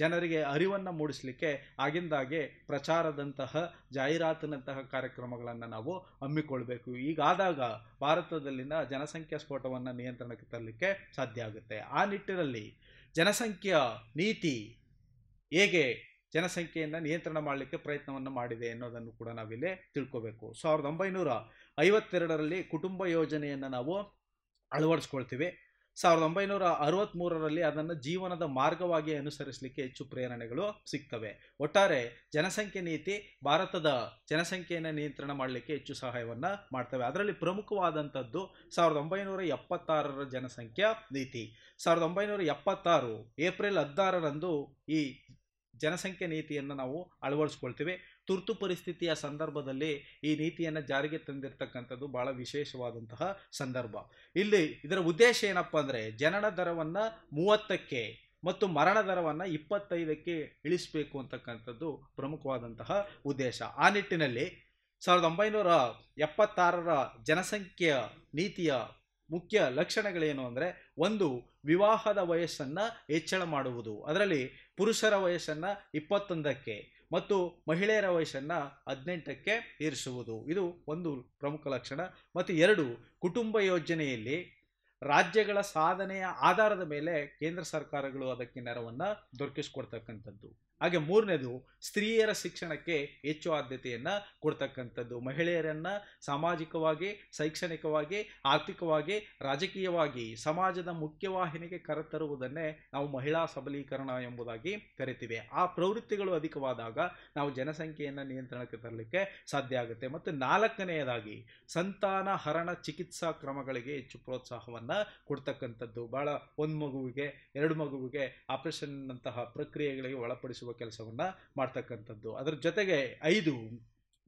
ಜನರಿಗೆ ಅರಿವನ್ನು ಮೂಡಿಸಲಿಕ್ಕೆ ಆಗಿಂದಾಗೆ ಪ್ರಚಾರದಂತಹ ಜಾಹೀರಾತಿನಂತಹ ಕಾರ್ಯಕ್ರಮಗಳನ್ನು ನಾವು ಹಮ್ಮಿಕೊಳ್ಬೇಕು ಈಗಾದಾಗ ಭಾರತದಲ್ಲಿನ ಜನಸಂಖ್ಯಾ ಸ್ಫೋಟವನ್ನು ನಿಯಂತ್ರಣಕ್ಕೆ ತರಲಿಕ್ಕೆ ಸಾಧ್ಯ ಆಗುತ್ತೆ ಆ ನಿಟ್ಟಿನಲ್ಲಿ ಜನಸಂಖ್ಯಾ ನೀತಿ ಹೇಗೆ ಜನಸಂಖ್ಯೆಯನ್ನು ನಿಯಂತ್ರಣ ಮಾಡಲಿಕ್ಕೆ ಪ್ರಯತ್ನವನ್ನು ಮಾಡಿದೆ ಎನ್ನುವುದನ್ನು ಕೂಡ ನಾವಿಲ್ಲಿ ತಿಳ್ಕೋಬೇಕು ಸಾವಿರದ ಒಂಬೈನೂರ ಐವತ್ತೆರಡರಲ್ಲಿ ಕುಟುಂಬ ಯೋಜನೆಯನ್ನು ನಾವು ಅಳವಡಿಸ್ಕೊಳ್ತೀವಿ ಸಾವಿರದ ಒಂಬೈನೂರ ಮೂರರಲ್ಲಿ ಅದನ್ನು ಜೀವನದ ಮಾರ್ಗವಾಗಿ ಅನುಸರಿಸಲಿಕ್ಕೆ ಹೆಚ್ಚು ಪ್ರೇರಣೆಗಳು ಸಿಗ್ತವೆ ಒಟ್ಟಾರೆ ಜನಸಂಖ್ಯೆ ನೀತಿ ಭಾರತದ ಜನಸಂಖ್ಯೆಯನ್ನು ನಿಯಂತ್ರಣ ಮಾಡಲಿಕ್ಕೆ ಹೆಚ್ಚು ಸಹಾಯವನ್ನು ಮಾಡ್ತವೆ ಅದರಲ್ಲಿ ಪ್ರಮುಖವಾದಂಥದ್ದು ಸಾವಿರದ ಒಂಬೈನೂರ ಎಪ್ಪತ್ತಾರರ ಜನಸಂಖ್ಯಾ ನೀತಿ ಸಾವಿರದ ಒಂಬೈನೂರ ಎಪ್ಪತ್ತಾರು ಏಪ್ರಿಲ್ ಹದಿನಾರರಂದು ಈ ಜನಸಂಖ್ಯೆ ನೀತಿಯನ್ನು ನಾವು ಅಳವಡಿಸ್ಕೊಳ್ತೀವಿ ತುರ್ತು ಪರಿಸ್ಥಿತಿಯ ಸಂದರ್ಭದಲ್ಲಿ ಈ ನೀತಿಯನ್ನು ಜಾರಿಗೆ ತಂದಿರತಕ್ಕಂಥದ್ದು ಬಹಳ ವಿಶೇಷವಾದಂತಹ ಸಂದರ್ಭ ಇಲ್ಲಿ ಇದರ ಉದ್ದೇಶ ಏನಪ್ಪ ಅಂದರೆ ಜನನ ದರವನ್ನು ಮೂವತ್ತಕ್ಕೆ ಮತ್ತು ಮರಣ ದರವನ್ನು ಇಪ್ಪತ್ತೈದಕ್ಕೆ ಇಳಿಸಬೇಕು ಅಂತಕ್ಕಂಥದ್ದು ಪ್ರಮುಖವಾದಂತಹ ಉದ್ದೇಶ ಆ ನಿಟ್ಟಿನಲ್ಲಿ ಸಾವಿರದ ಒಂಬೈನೂರ ಎಪ್ಪತ್ತಾರರ ಜನಸಂಖ್ಯೆಯ ನೀತಿಯ ಮುಖ್ಯ ಲಕ್ಷಣಗಳೇನು ಅಂದರೆ ಒಂದು ವಿವಾಹದ ವಯಸ್ಸನ್ನು ಹೆಚ್ಚಳ ಮಾಡುವುದು ಅದರಲ್ಲಿ ಪುರುಷರ ವಯಸ್ಸನ್ನು ಇಪ್ಪತ್ತೊಂದಕ್ಕೆ ಮತ್ತು ಮಹಿಳೆಯರ ವಯಸ್ಸನ್ನು ಹದಿನೆಂಟಕ್ಕೆ ಏರಿಸುವುದು ಇದು ಒಂದು ಪ್ರಮುಖ ಲಕ್ಷಣ ಮತ್ತು ಎರಡು ಕುಟುಂಬ ಯೋಜನೆಯಲ್ಲಿ ರಾಜ್ಯಗಳ ಸಾಧನೆಯ ಆಧಾರದ ಮೇಲೆ ಕೇಂದ್ರ ಸರ್ಕಾರಗಳು ಅದಕ್ಕೆ ನೆರವನ್ನು ದೊರಕಿಸಿಕೊಡ್ತಕ್ಕಂಥದ್ದು ಹಾಗೆ ಮೂರನೇದು ಸ್ತ್ರೀಯರ ಶಿಕ್ಷಣಕ್ಕೆ ಹೆಚ್ಚು ಆದ್ಯತೆಯನ್ನು ಕೊಡ್ತಕ್ಕಂಥದ್ದು ಮಹಿಳೆಯರನ್ನು ಸಾಮಾಜಿಕವಾಗಿ ಶೈಕ್ಷಣಿಕವಾಗಿ ಆರ್ಥಿಕವಾಗಿ ರಾಜಕೀಯವಾಗಿ ಸಮಾಜದ ಮುಖ್ಯವಾಹಿನಿಗೆ ಕರೆತರುವುದನ್ನೇ ನಾವು ಮಹಿಳಾ ಸಬಲೀಕರಣ ಎಂಬುದಾಗಿ ಕರಿತೀವಿ ಆ ಪ್ರವೃತ್ತಿಗಳು ಅಧಿಕವಾದಾಗ ನಾವು ಜನಸಂಖ್ಯೆಯನ್ನು ನಿಯಂತ್ರಣಕ್ಕೆ ತರಲಿಕ್ಕೆ ಸಾಧ್ಯ ಆಗುತ್ತೆ ಮತ್ತು ನಾಲ್ಕನೆಯದಾಗಿ ಸಂತಾನ ಹರಣ ಚಿಕಿತ್ಸಾ ಕ್ರಮಗಳಿಗೆ ಹೆಚ್ಚು ಪ್ರೋತ್ಸಾಹವನ್ನು ಕೊಡ್ತಕ್ಕಂಥದ್ದು ಭಾಳ ಒಂದು ಮಗುವಿಗೆ ಎರಡು ಮಗುವಿಗೆ ಆಪರೇಷನ್ನಂತಹ ಪ್ರಕ್ರಿಯೆಗಳಿಗೆ ಒಳಪಡಿಸುವ ಕೆಲಸವನ್ನ ಕೆಲಸವನ್ನು ಮಾಡ್ತಕ್ಕಂಥದ್ದು ಅದರ ಜೊತೆಗೆ ಐದು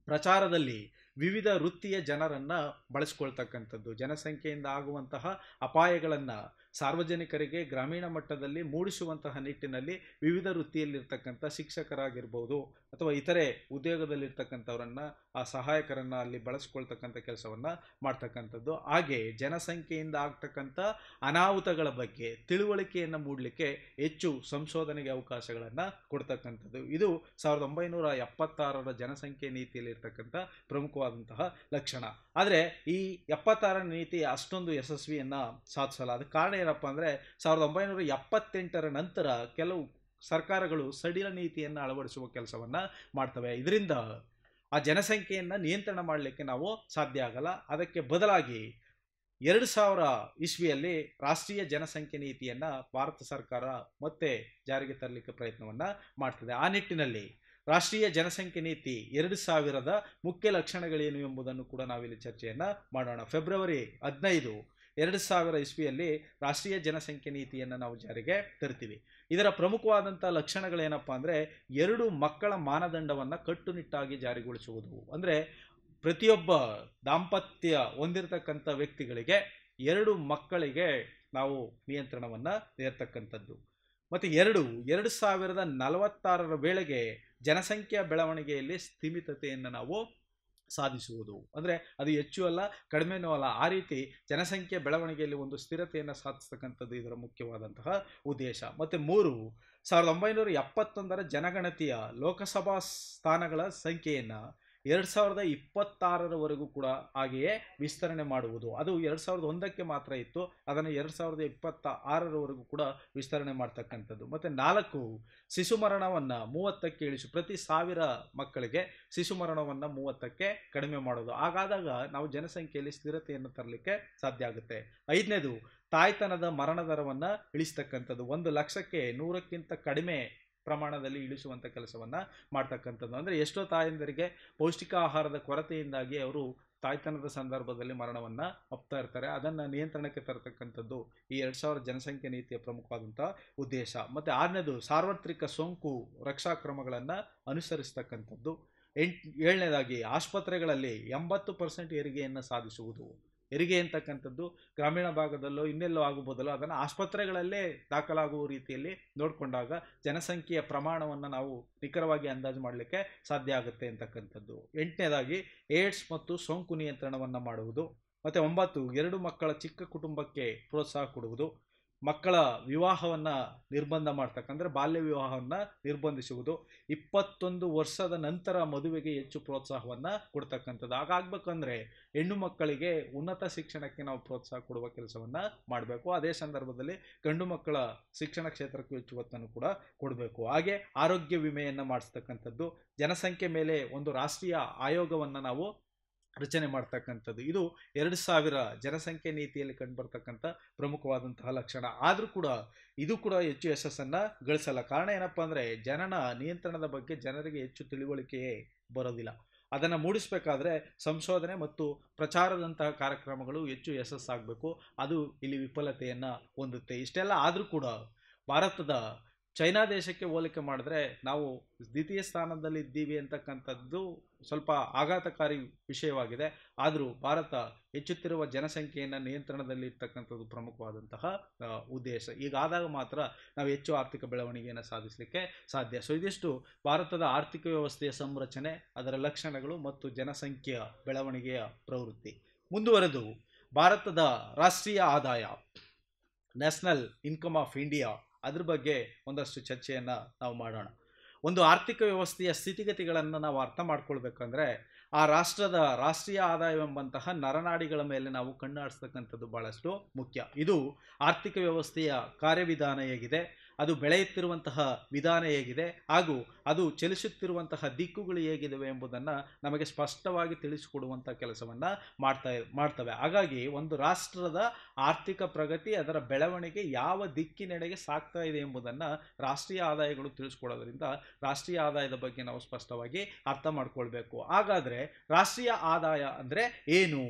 ಪ್ರಚಾರದಲ್ಲಿ ವಿವಿಧ ವೃತ್ತಿಯ ಜನರನ್ನು ಬಳಸ್ಕೊಳ್ತಕ್ಕಂಥದ್ದು ಜನಸಂಖ್ಯೆಯಿಂದ ಆಗುವಂತಹ ಅಪಾಯಗಳನ್ನು ಸಾರ್ವಜನಿಕರಿಗೆ ಗ್ರಾಮೀಣ ಮಟ್ಟದಲ್ಲಿ ಮೂಡಿಸುವಂತಹ ನಿಟ್ಟಿನಲ್ಲಿ ವಿವಿಧ ವೃತ್ತಿಯಲ್ಲಿರ್ತಕ್ಕಂಥ ಶಿಕ್ಷಕರಾಗಿರ್ಬೋದು ಅಥವಾ ಇತರೆ ಉದ್ಯೋಗದಲ್ಲಿರ್ತಕ್ಕಂಥವ್ರನ್ನ ಆ ಸಹಾಯಕರನ್ನು ಅಲ್ಲಿ ಬಳಸ್ಕೊಳ್ತಕ್ಕಂಥ ಕೆಲಸವನ್ನು ಮಾಡ್ತಕ್ಕಂಥದ್ದು ಹಾಗೆ ಜನಸಂಖ್ಯೆಯಿಂದ ಆಗ್ತಕ್ಕಂಥ ಅನಾಹುತಗಳ ಬಗ್ಗೆ ತಿಳುವಳಿಕೆಯನ್ನು ಮೂಡಲಿಕ್ಕೆ ಹೆಚ್ಚು ಸಂಶೋಧನೆಗೆ ಅವಕಾಶಗಳನ್ನು ಕೊಡ್ತಕ್ಕಂಥದ್ದು ಇದು ಸಾವಿರದ ಒಂಬೈನೂರ ಎಪ್ಪತ್ತಾರರ ಜನಸಂಖ್ಯೆ ನೀತಿಯಲ್ಲಿರ್ತಕ್ಕಂಥ ಪ್ರಮುಖವಾದಂತಹ ಲಕ್ಷಣ ಆದರೆ ಈ ಎಪ್ಪತ್ತಾರರ ನೀತಿ ಅಷ್ಟೊಂದು ಯಶಸ್ವಿಯನ್ನು ಸಾಧಿಸಲ್ಲ ಅದಕ್ಕೆ ಕಾರಣ ಏನಪ್ಪ ಅಂದರೆ ಸಾವಿರದ ಒಂಬೈನೂರ ಎಪ್ಪತ್ತೆಂಟರ ನಂತರ ಕೆಲವು ಸರ್ಕಾರಗಳು ಸಡಿಲ ನೀತಿಯನ್ನು ಅಳವಡಿಸುವ ಕೆಲಸವನ್ನು ಮಾಡ್ತವೆ ಇದರಿಂದ ಆ ಜನಸಂಖ್ಯೆಯನ್ನು ನಿಯಂತ್ರಣ ಮಾಡಲಿಕ್ಕೆ ನಾವು ಸಾಧ್ಯ ಆಗಲ್ಲ ಅದಕ್ಕೆ ಬದಲಾಗಿ ಎರಡು ಸಾವಿರ ಇಸ್ವಿಯಲ್ಲಿ ರಾಷ್ಟ್ರೀಯ ಜನಸಂಖ್ಯೆ ನೀತಿಯನ್ನು ಭಾರತ ಸರ್ಕಾರ ಮತ್ತೆ ಜಾರಿಗೆ ತರಲಿಕ್ಕೆ ಪ್ರಯತ್ನವನ್ನು ಮಾಡ್ತದೆ ಆ ನಿಟ್ಟಿನಲ್ಲಿ ರಾಷ್ಟ್ರೀಯ ಜನಸಂಖ್ಯೆ ನೀತಿ ಎರಡು ಸಾವಿರದ ಮುಖ್ಯ ಲಕ್ಷಣಗಳೇನು ಎಂಬುದನ್ನು ಕೂಡ ನಾವಿಲ್ಲಿ ಚರ್ಚೆಯನ್ನು ಮಾಡೋಣ ಫೆಬ್ರವರಿ ಹದಿನೈದು ಎರಡು ಸಾವಿರ ಇಸ್ವಿಯಲ್ಲಿ ರಾಷ್ಟ್ರೀಯ ಜನಸಂಖ್ಯೆ ನೀತಿಯನ್ನು ನಾವು ಜಾರಿಗೆ ತರ್ತೀವಿ ಇದರ ಪ್ರಮುಖವಾದಂಥ ಲಕ್ಷಣಗಳೇನಪ್ಪ ಅಂದರೆ ಎರಡು ಮಕ್ಕಳ ಮಾನದಂಡವನ್ನು ಕಟ್ಟುನಿಟ್ಟಾಗಿ ಜಾರಿಗೊಳಿಸುವುದು ಅಂದರೆ ಪ್ರತಿಯೊಬ್ಬ ದಾಂಪತ್ಯ ಹೊಂದಿರತಕ್ಕಂಥ ವ್ಯಕ್ತಿಗಳಿಗೆ ಎರಡು ಮಕ್ಕಳಿಗೆ ನಾವು ನಿಯಂತ್ರಣವನ್ನು ನೀಡ್ತಕ್ಕಂಥದ್ದು ಮತ್ತು ಎರಡು ಎರಡು ಸಾವಿರದ ನಲವತ್ತಾರರ ವೇಳೆಗೆ ಜನಸಂಖ್ಯಾ ಬೆಳವಣಿಗೆಯಲ್ಲಿ ಸ್ಥಿಮಿತತೆಯನ್ನು ನಾವು ಸಾಧಿಸುವುದು ಅಂದರೆ ಅದು ಹೆಚ್ಚು ಅಲ್ಲ ಕಡಿಮೆನೂ ಅಲ್ಲ ಆ ರೀತಿ ಜನಸಂಖ್ಯೆ ಬೆಳವಣಿಗೆಯಲ್ಲಿ ಒಂದು ಸ್ಥಿರತೆಯನ್ನು ಸಾಧಿಸ್ತಕ್ಕಂಥದ್ದು ಇದರ ಮುಖ್ಯವಾದಂತಹ ಉದ್ದೇಶ ಮತ್ತು ಮೂರು ಸಾವಿರದ ಒಂಬೈನೂರ ಎಪ್ಪತ್ತೊಂದರ ಜನಗಣತಿಯ ಲೋಕಸಭಾ ಸ್ಥಾನಗಳ ಸಂಖ್ಯೆಯನ್ನು ಎರಡು ಸಾವಿರದ ಇಪ್ಪತ್ತಾರರವರೆಗೂ ಕೂಡ ಹಾಗೆಯೇ ವಿಸ್ತರಣೆ ಮಾಡುವುದು ಅದು ಎರಡು ಸಾವಿರದ ಒಂದಕ್ಕೆ ಮಾತ್ರ ಇತ್ತು ಅದನ್ನು ಎರಡು ಸಾವಿರದ ಇಪ್ಪತ್ತ ಆರರವರೆಗೂ ಕೂಡ ವಿಸ್ತರಣೆ ಮಾಡ್ತಕ್ಕಂಥದ್ದು ಮತ್ತು ನಾಲ್ಕು ಶಿಶು ಮರಣವನ್ನು ಮೂವತ್ತಕ್ಕೆ ಇಳಿಸು ಪ್ರತಿ ಸಾವಿರ ಮಕ್ಕಳಿಗೆ ಶಿಶು ಮರಣವನ್ನು ಮೂವತ್ತಕ್ಕೆ ಕಡಿಮೆ ಮಾಡೋದು ಹಾಗಾದಾಗ ನಾವು ಜನಸಂಖ್ಯೆಯಲ್ಲಿ ಸ್ಥಿರತೆಯನ್ನು ತರಲಿಕ್ಕೆ ಸಾಧ್ಯ ಆಗುತ್ತೆ ಐದನೇದು ತಾಯ್ತನದ ಮರಣ ದರವನ್ನು ಇಳಿಸ್ತಕ್ಕಂಥದ್ದು ಒಂದು ಲಕ್ಷಕ್ಕೆ ನೂರಕ್ಕಿಂತ ಕಡಿಮೆ ಪ್ರಮಾಣದಲ್ಲಿ ಇಳಿಸುವಂಥ ಕೆಲಸವನ್ನು ಮಾಡ್ತಕ್ಕಂಥದ್ದು ಅಂದರೆ ಎಷ್ಟೋ ತಾಯಂದರಿಗೆ ಪೌಷ್ಟಿಕ ಆಹಾರದ ಕೊರತೆಯಿಂದಾಗಿ ಅವರು ತಾಯ್ತನದ ಸಂದರ್ಭದಲ್ಲಿ ಮರಣವನ್ನು ಒಪ್ತಾ ಇರ್ತಾರೆ ಅದನ್ನು ನಿಯಂತ್ರಣಕ್ಕೆ ತರತಕ್ಕಂಥದ್ದು ಈ ಎರಡು ಸಾವಿರ ಜನಸಂಖ್ಯೆ ನೀತಿಯ ಪ್ರಮುಖವಾದಂಥ ಉದ್ದೇಶ ಮತ್ತು ಆರನೇದು ಸಾರ್ವತ್ರಿಕ ಸೋಂಕು ರಕ್ಷಾ ಕ್ರಮಗಳನ್ನು ಅನುಸರಿಸ್ತಕ್ಕಂಥದ್ದು ಎಂಟು ಏಳನೇದಾಗಿ ಆಸ್ಪತ್ರೆಗಳಲ್ಲಿ ಎಂಬತ್ತು ಪರ್ಸೆಂಟ್ ಏರಿಗೆಯನ್ನು ಸಾಧಿಸುವುದು ಹೆರಿಗೆ ಅಂತಕ್ಕಂಥದ್ದು ಗ್ರಾಮೀಣ ಭಾಗದಲ್ಲೋ ಇನ್ನೆಲ್ಲೋ ಆಗಬಹುದಲ್ಲೋ ಅದನ್ನು ಆಸ್ಪತ್ರೆಗಳಲ್ಲೇ ದಾಖಲಾಗುವ ರೀತಿಯಲ್ಲಿ ನೋಡಿಕೊಂಡಾಗ ಜನಸಂಖ್ಯೆಯ ಪ್ರಮಾಣವನ್ನು ನಾವು ನಿಖರವಾಗಿ ಅಂದಾಜು ಮಾಡಲಿಕ್ಕೆ ಸಾಧ್ಯ ಆಗುತ್ತೆ ಅಂತಕ್ಕಂಥದ್ದು ಎಂಟನೇದಾಗಿ ಏಡ್ಸ್ ಮತ್ತು ಸೋಂಕು ನಿಯಂತ್ರಣವನ್ನು ಮಾಡುವುದು ಮತ್ತು ಒಂಬತ್ತು ಎರಡು ಮಕ್ಕಳ ಚಿಕ್ಕ ಕುಟುಂಬಕ್ಕೆ ಪ್ರೋತ್ಸಾಹ ಕೊಡುವುದು ಮಕ್ಕಳ ವಿವಾಹವನ್ನು ನಿರ್ಬಂಧ ಮಾಡ್ತಕ್ಕಂದ್ರೆ ಬಾಲ್ಯ ವಿವಾಹವನ್ನು ನಿರ್ಬಂಧಿಸುವುದು ಇಪ್ಪತ್ತೊಂದು ವರ್ಷದ ನಂತರ ಮದುವೆಗೆ ಹೆಚ್ಚು ಪ್ರೋತ್ಸಾಹವನ್ನು ಕೊಡ್ತಕ್ಕಂಥದ್ದು ಹಾಗಾಗಬೇಕಂದ್ರೆ ಹೆಣ್ಣು ಮಕ್ಕಳಿಗೆ ಉನ್ನತ ಶಿಕ್ಷಣಕ್ಕೆ ನಾವು ಪ್ರೋತ್ಸಾಹ ಕೊಡುವ ಕೆಲಸವನ್ನು ಮಾಡಬೇಕು ಅದೇ ಸಂದರ್ಭದಲ್ಲಿ ಗಂಡು ಮಕ್ಕಳ ಶಿಕ್ಷಣ ಕ್ಷೇತ್ರಕ್ಕೂ ಹೆಚ್ಚು ಒತ್ತನ್ನು ಕೂಡ ಕೊಡಬೇಕು ಹಾಗೆ ಆರೋಗ್ಯ ವಿಮೆಯನ್ನು ಮಾಡಿಸ್ತಕ್ಕಂಥದ್ದು ಜನಸಂಖ್ಯೆ ಮೇಲೆ ಒಂದು ರಾಷ್ಟ್ರೀಯ ಆಯೋಗವನ್ನು ನಾವು ರಚನೆ ಮಾಡ್ತಕ್ಕಂಥದ್ದು ಇದು ಎರಡು ಸಾವಿರ ಜನಸಂಖ್ಯೆ ನೀತಿಯಲ್ಲಿ ಕಂಡುಬರ್ತಕ್ಕಂಥ ಪ್ರಮುಖವಾದಂತಹ ಲಕ್ಷಣ ಆದರೂ ಕೂಡ ಇದು ಕೂಡ ಹೆಚ್ಚು ಯಶಸ್ಸನ್ನು ಗಳಿಸಲ್ಲ ಕಾರಣ ಏನಪ್ಪ ಅಂದರೆ ಜನನ ನಿಯಂತ್ರಣದ ಬಗ್ಗೆ ಜನರಿಗೆ ಹೆಚ್ಚು ತಿಳುವಳಿಕೆಯೇ ಬರೋದಿಲ್ಲ ಅದನ್ನು ಮೂಡಿಸಬೇಕಾದ್ರೆ ಸಂಶೋಧನೆ ಮತ್ತು ಪ್ರಚಾರದಂತಹ ಕಾರ್ಯಕ್ರಮಗಳು ಹೆಚ್ಚು ಯಶಸ್ಸಾಗಬೇಕು ಅದು ಇಲ್ಲಿ ವಿಫಲತೆಯನ್ನು ಹೊಂದುತ್ತೆ ಇಷ್ಟೆಲ್ಲ ಆದರೂ ಕೂಡ ಭಾರತದ ಚೈನಾ ದೇಶಕ್ಕೆ ಹೋಲಿಕೆ ಮಾಡಿದ್ರೆ ನಾವು ದ್ವಿತೀಯ ಸ್ಥಾನದಲ್ಲಿದ್ದೀವಿ ಅಂತಕ್ಕಂಥದ್ದು ಸ್ವಲ್ಪ ಆಘಾತಕಾರಿ ವಿಷಯವಾಗಿದೆ ಆದರೂ ಭಾರತ ಹೆಚ್ಚುತ್ತಿರುವ ಜನಸಂಖ್ಯೆಯನ್ನು ನಿಯಂತ್ರಣದಲ್ಲಿ ಇರ್ತಕ್ಕಂಥದ್ದು ಪ್ರಮುಖವಾದಂತಹ ಉದ್ದೇಶ ಈಗಾದಾಗ ಮಾತ್ರ ನಾವು ಹೆಚ್ಚು ಆರ್ಥಿಕ ಬೆಳವಣಿಗೆಯನ್ನು ಸಾಧಿಸಲಿಕ್ಕೆ ಸಾಧ್ಯ ಸೊ ಇದಿಷ್ಟು ಭಾರತದ ಆರ್ಥಿಕ ವ್ಯವಸ್ಥೆಯ ಸಂರಚನೆ ಅದರ ಲಕ್ಷಣಗಳು ಮತ್ತು ಜನಸಂಖ್ಯೆಯ ಬೆಳವಣಿಗೆಯ ಪ್ರವೃತ್ತಿ ಮುಂದುವರೆದು ಭಾರತದ ರಾಷ್ಟ್ರೀಯ ಆದಾಯ ನ್ಯಾಷನಲ್ ಇನ್ಕಮ್ ಆಫ್ ಇಂಡಿಯಾ ಅದ್ರ ಬಗ್ಗೆ ಒಂದಷ್ಟು ಚರ್ಚೆಯನ್ನು ನಾವು ಮಾಡೋಣ ಒಂದು ಆರ್ಥಿಕ ವ್ಯವಸ್ಥೆಯ ಸ್ಥಿತಿಗತಿಗಳನ್ನು ನಾವು ಅರ್ಥ ಮಾಡ್ಕೊಳ್ಬೇಕಂದ್ರೆ ಆ ರಾಷ್ಟ್ರದ ರಾಷ್ಟ್ರೀಯ ಆದಾಯವೆಂಬಂತಹ ನರನಾಡಿಗಳ ಮೇಲೆ ನಾವು ಕಣ್ಣಾಡಿಸ್ತಕ್ಕಂಥದ್ದು ಭಾಳಷ್ಟು ಮುಖ್ಯ ಇದು ಆರ್ಥಿಕ ವ್ಯವಸ್ಥೆಯ ಕಾರ್ಯವಿಧಾನ ಹೇಗಿದೆ ಅದು ಬೆಳೆಯುತ್ತಿರುವಂತಹ ವಿಧಾನ ಹೇಗಿದೆ ಹಾಗೂ ಅದು ಚಲಿಸುತ್ತಿರುವಂತಹ ದಿಕ್ಕುಗಳು ಹೇಗಿದ್ದಾವೆ ಎಂಬುದನ್ನು ನಮಗೆ ಸ್ಪಷ್ಟವಾಗಿ ತಿಳಿಸಿಕೊಡುವಂಥ ಕೆಲಸವನ್ನು ಮಾಡ್ತಾ ಮಾಡ್ತವೆ ಹಾಗಾಗಿ ಒಂದು ರಾಷ್ಟ್ರದ ಆರ್ಥಿಕ ಪ್ರಗತಿ ಅದರ ಬೆಳವಣಿಗೆ ಯಾವ ದಿಕ್ಕಿನೆಡೆಗೆ ಸಾಗ್ತಾ ಇದೆ ಎಂಬುದನ್ನು ರಾಷ್ಟ್ರೀಯ ಆದಾಯಗಳು ತಿಳಿಸ್ಕೊಡೋದ್ರಿಂದ ರಾಷ್ಟ್ರೀಯ ಆದಾಯದ ಬಗ್ಗೆ ನಾವು ಸ್ಪಷ್ಟವಾಗಿ ಅರ್ಥ ಮಾಡ್ಕೊಳ್ಬೇಕು ಹಾಗಾದರೆ ರಾಷ್ಟ್ರೀಯ ಆದಾಯ ಅಂದರೆ ಏನು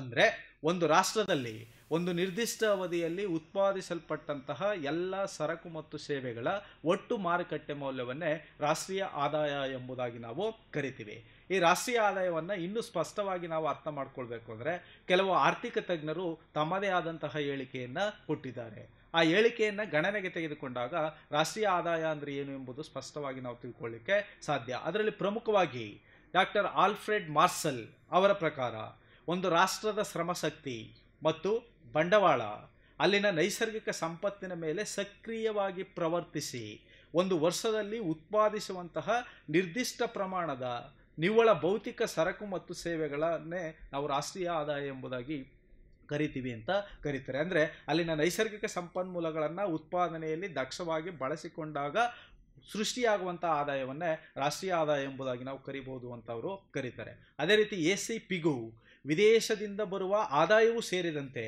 ಅಂದರೆ ಒಂದು ರಾಷ್ಟ್ರದಲ್ಲಿ ಒಂದು ನಿರ್ದಿಷ್ಟ ಅವಧಿಯಲ್ಲಿ ಉತ್ಪಾದಿಸಲ್ಪಟ್ಟಂತಹ ಎಲ್ಲ ಸರಕು ಮತ್ತು ಸೇವೆಗಳ ಒಟ್ಟು ಮಾರುಕಟ್ಟೆ ಮೌಲ್ಯವನ್ನೇ ರಾಷ್ಟ್ರೀಯ ಆದಾಯ ಎಂಬುದಾಗಿ ನಾವು ಕರಿತೀವಿ ಈ ರಾಷ್ಟ್ರೀಯ ಆದಾಯವನ್ನು ಇನ್ನೂ ಸ್ಪಷ್ಟವಾಗಿ ನಾವು ಅರ್ಥ ಮಾಡ್ಕೊಳ್ಬೇಕು ಅಂದರೆ ಕೆಲವು ಆರ್ಥಿಕ ತಜ್ಞರು ತಮ್ಮದೇ ಆದಂತಹ ಹೇಳಿಕೆಯನ್ನು ಕೊಟ್ಟಿದ್ದಾರೆ ಆ ಹೇಳಿಕೆಯನ್ನು ಗಣನೆಗೆ ತೆಗೆದುಕೊಂಡಾಗ ರಾಷ್ಟ್ರೀಯ ಆದಾಯ ಅಂದರೆ ಏನು ಎಂಬುದು ಸ್ಪಷ್ಟವಾಗಿ ನಾವು ತಿಳ್ಕೊಳ್ಳಿಕ್ಕೆ ಸಾಧ್ಯ ಅದರಲ್ಲಿ ಪ್ರಮುಖವಾಗಿ ಡಾಕ್ಟರ್ ಆಲ್ಫ್ರೆಡ್ ಮಾರ್ಸಲ್ ಅವರ ಪ್ರಕಾರ ಒಂದು ರಾಷ್ಟ್ರದ ಶ್ರಮಶಕ್ತಿ ಮತ್ತು ಬಂಡವಾಳ ಅಲ್ಲಿನ ನೈಸರ್ಗಿಕ ಸಂಪತ್ತಿನ ಮೇಲೆ ಸಕ್ರಿಯವಾಗಿ ಪ್ರವರ್ತಿಸಿ ಒಂದು ವರ್ಷದಲ್ಲಿ ಉತ್ಪಾದಿಸುವಂತಹ ನಿರ್ದಿಷ್ಟ ಪ್ರಮಾಣದ ನಿವ್ವಳ ಭೌತಿಕ ಸರಕು ಮತ್ತು ಸೇವೆಗಳನ್ನೇ ನಾವು ರಾಷ್ಟ್ರೀಯ ಆದಾಯ ಎಂಬುದಾಗಿ ಕರಿತೀವಿ ಅಂತ ಕರೀತಾರೆ ಅಂದರೆ ಅಲ್ಲಿನ ನೈಸರ್ಗಿಕ ಸಂಪನ್ಮೂಲಗಳನ್ನು ಉತ್ಪಾದನೆಯಲ್ಲಿ ದಕ್ಷವಾಗಿ ಬಳಸಿಕೊಂಡಾಗ ಸೃಷ್ಟಿಯಾಗುವಂಥ ಆದಾಯವನ್ನೇ ರಾಷ್ಟ್ರೀಯ ಆದಾಯ ಎಂಬುದಾಗಿ ನಾವು ಕರಿಬೋದು ಅಂತ ಅವರು ಕರೀತಾರೆ ಅದೇ ರೀತಿ ಎ ಸಿ ಪಿಗು ವಿದೇಶದಿಂದ ಬರುವ ಆದಾಯವೂ ಸೇರಿದಂತೆ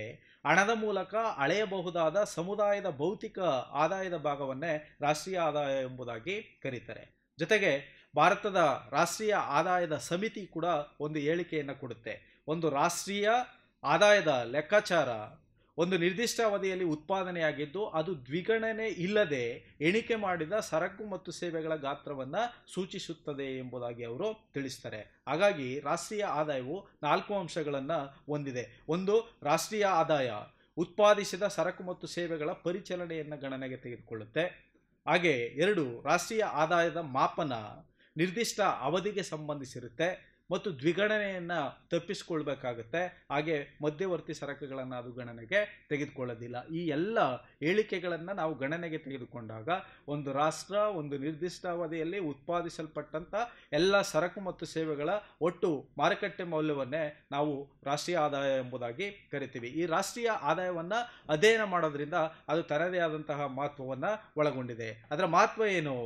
ಹಣದ ಮೂಲಕ ಅಳೆಯಬಹುದಾದ ಸಮುದಾಯದ ಭೌತಿಕ ಆದಾಯದ ಭಾಗವನ್ನೇ ರಾಷ್ಟ್ರೀಯ ಆದಾಯ ಎಂಬುದಾಗಿ ಕರೀತಾರೆ ಜೊತೆಗೆ ಭಾರತದ ರಾಷ್ಟ್ರೀಯ ಆದಾಯದ ಸಮಿತಿ ಕೂಡ ಒಂದು ಹೇಳಿಕೆಯನ್ನು ಕೊಡುತ್ತೆ ಒಂದು ರಾಷ್ಟ್ರೀಯ ಆದಾಯದ ಲೆಕ್ಕಾಚಾರ ಒಂದು ನಿರ್ದಿಷ್ಟ ಅವಧಿಯಲ್ಲಿ ಉತ್ಪಾದನೆಯಾಗಿದ್ದು ಅದು ದ್ವಿಗಣನೆ ಇಲ್ಲದೆ ಎಣಿಕೆ ಮಾಡಿದ ಸರಕು ಮತ್ತು ಸೇವೆಗಳ ಗಾತ್ರವನ್ನು ಸೂಚಿಸುತ್ತದೆ ಎಂಬುದಾಗಿ ಅವರು ತಿಳಿಸ್ತಾರೆ ಹಾಗಾಗಿ ರಾಷ್ಟ್ರೀಯ ಆದಾಯವು ನಾಲ್ಕು ಅಂಶಗಳನ್ನು ಹೊಂದಿದೆ ಒಂದು ರಾಷ್ಟ್ರೀಯ ಆದಾಯ ಉತ್ಪಾದಿಸಿದ ಸರಕು ಮತ್ತು ಸೇವೆಗಳ ಪರಿಚಲನೆಯನ್ನು ಗಣನೆಗೆ ತೆಗೆದುಕೊಳ್ಳುತ್ತೆ ಹಾಗೆ ಎರಡು ರಾಷ್ಟ್ರೀಯ ಆದಾಯದ ಮಾಪನ ನಿರ್ದಿಷ್ಟ ಅವಧಿಗೆ ಸಂಬಂಧಿಸಿರುತ್ತೆ ಮತ್ತು ದ್ವಿಗಣನೆಯನ್ನು ತಪ್ಪಿಸಿಕೊಳ್ಬೇಕಾಗುತ್ತೆ ಹಾಗೆ ಮಧ್ಯವರ್ತಿ ಸರಕುಗಳನ್ನು ಅದು ಗಣನೆಗೆ ತೆಗೆದುಕೊಳ್ಳೋದಿಲ್ಲ ಈ ಎಲ್ಲ ಹೇಳಿಕೆಗಳನ್ನು ನಾವು ಗಣನೆಗೆ ತೆಗೆದುಕೊಂಡಾಗ ಒಂದು ರಾಷ್ಟ್ರ ಒಂದು ನಿರ್ದಿಷ್ಟ ಅವಧಿಯಲ್ಲಿ ಉತ್ಪಾದಿಸಲ್ಪಟ್ಟಂಥ ಎಲ್ಲ ಸರಕು ಮತ್ತು ಸೇವೆಗಳ ಒಟ್ಟು ಮಾರುಕಟ್ಟೆ ಮೌಲ್ಯವನ್ನೇ ನಾವು ರಾಷ್ಟ್ರೀಯ ಆದಾಯ ಎಂಬುದಾಗಿ ಕರಿತೀವಿ ಈ ರಾಷ್ಟ್ರೀಯ ಆದಾಯವನ್ನು ಅಧ್ಯಯನ ಮಾಡೋದ್ರಿಂದ ಅದು ತನ್ನದೇ ಆದಂತಹ ಮಹತ್ವವನ್ನು ಒಳಗೊಂಡಿದೆ ಅದರ ಮಹತ್ವ ಏನು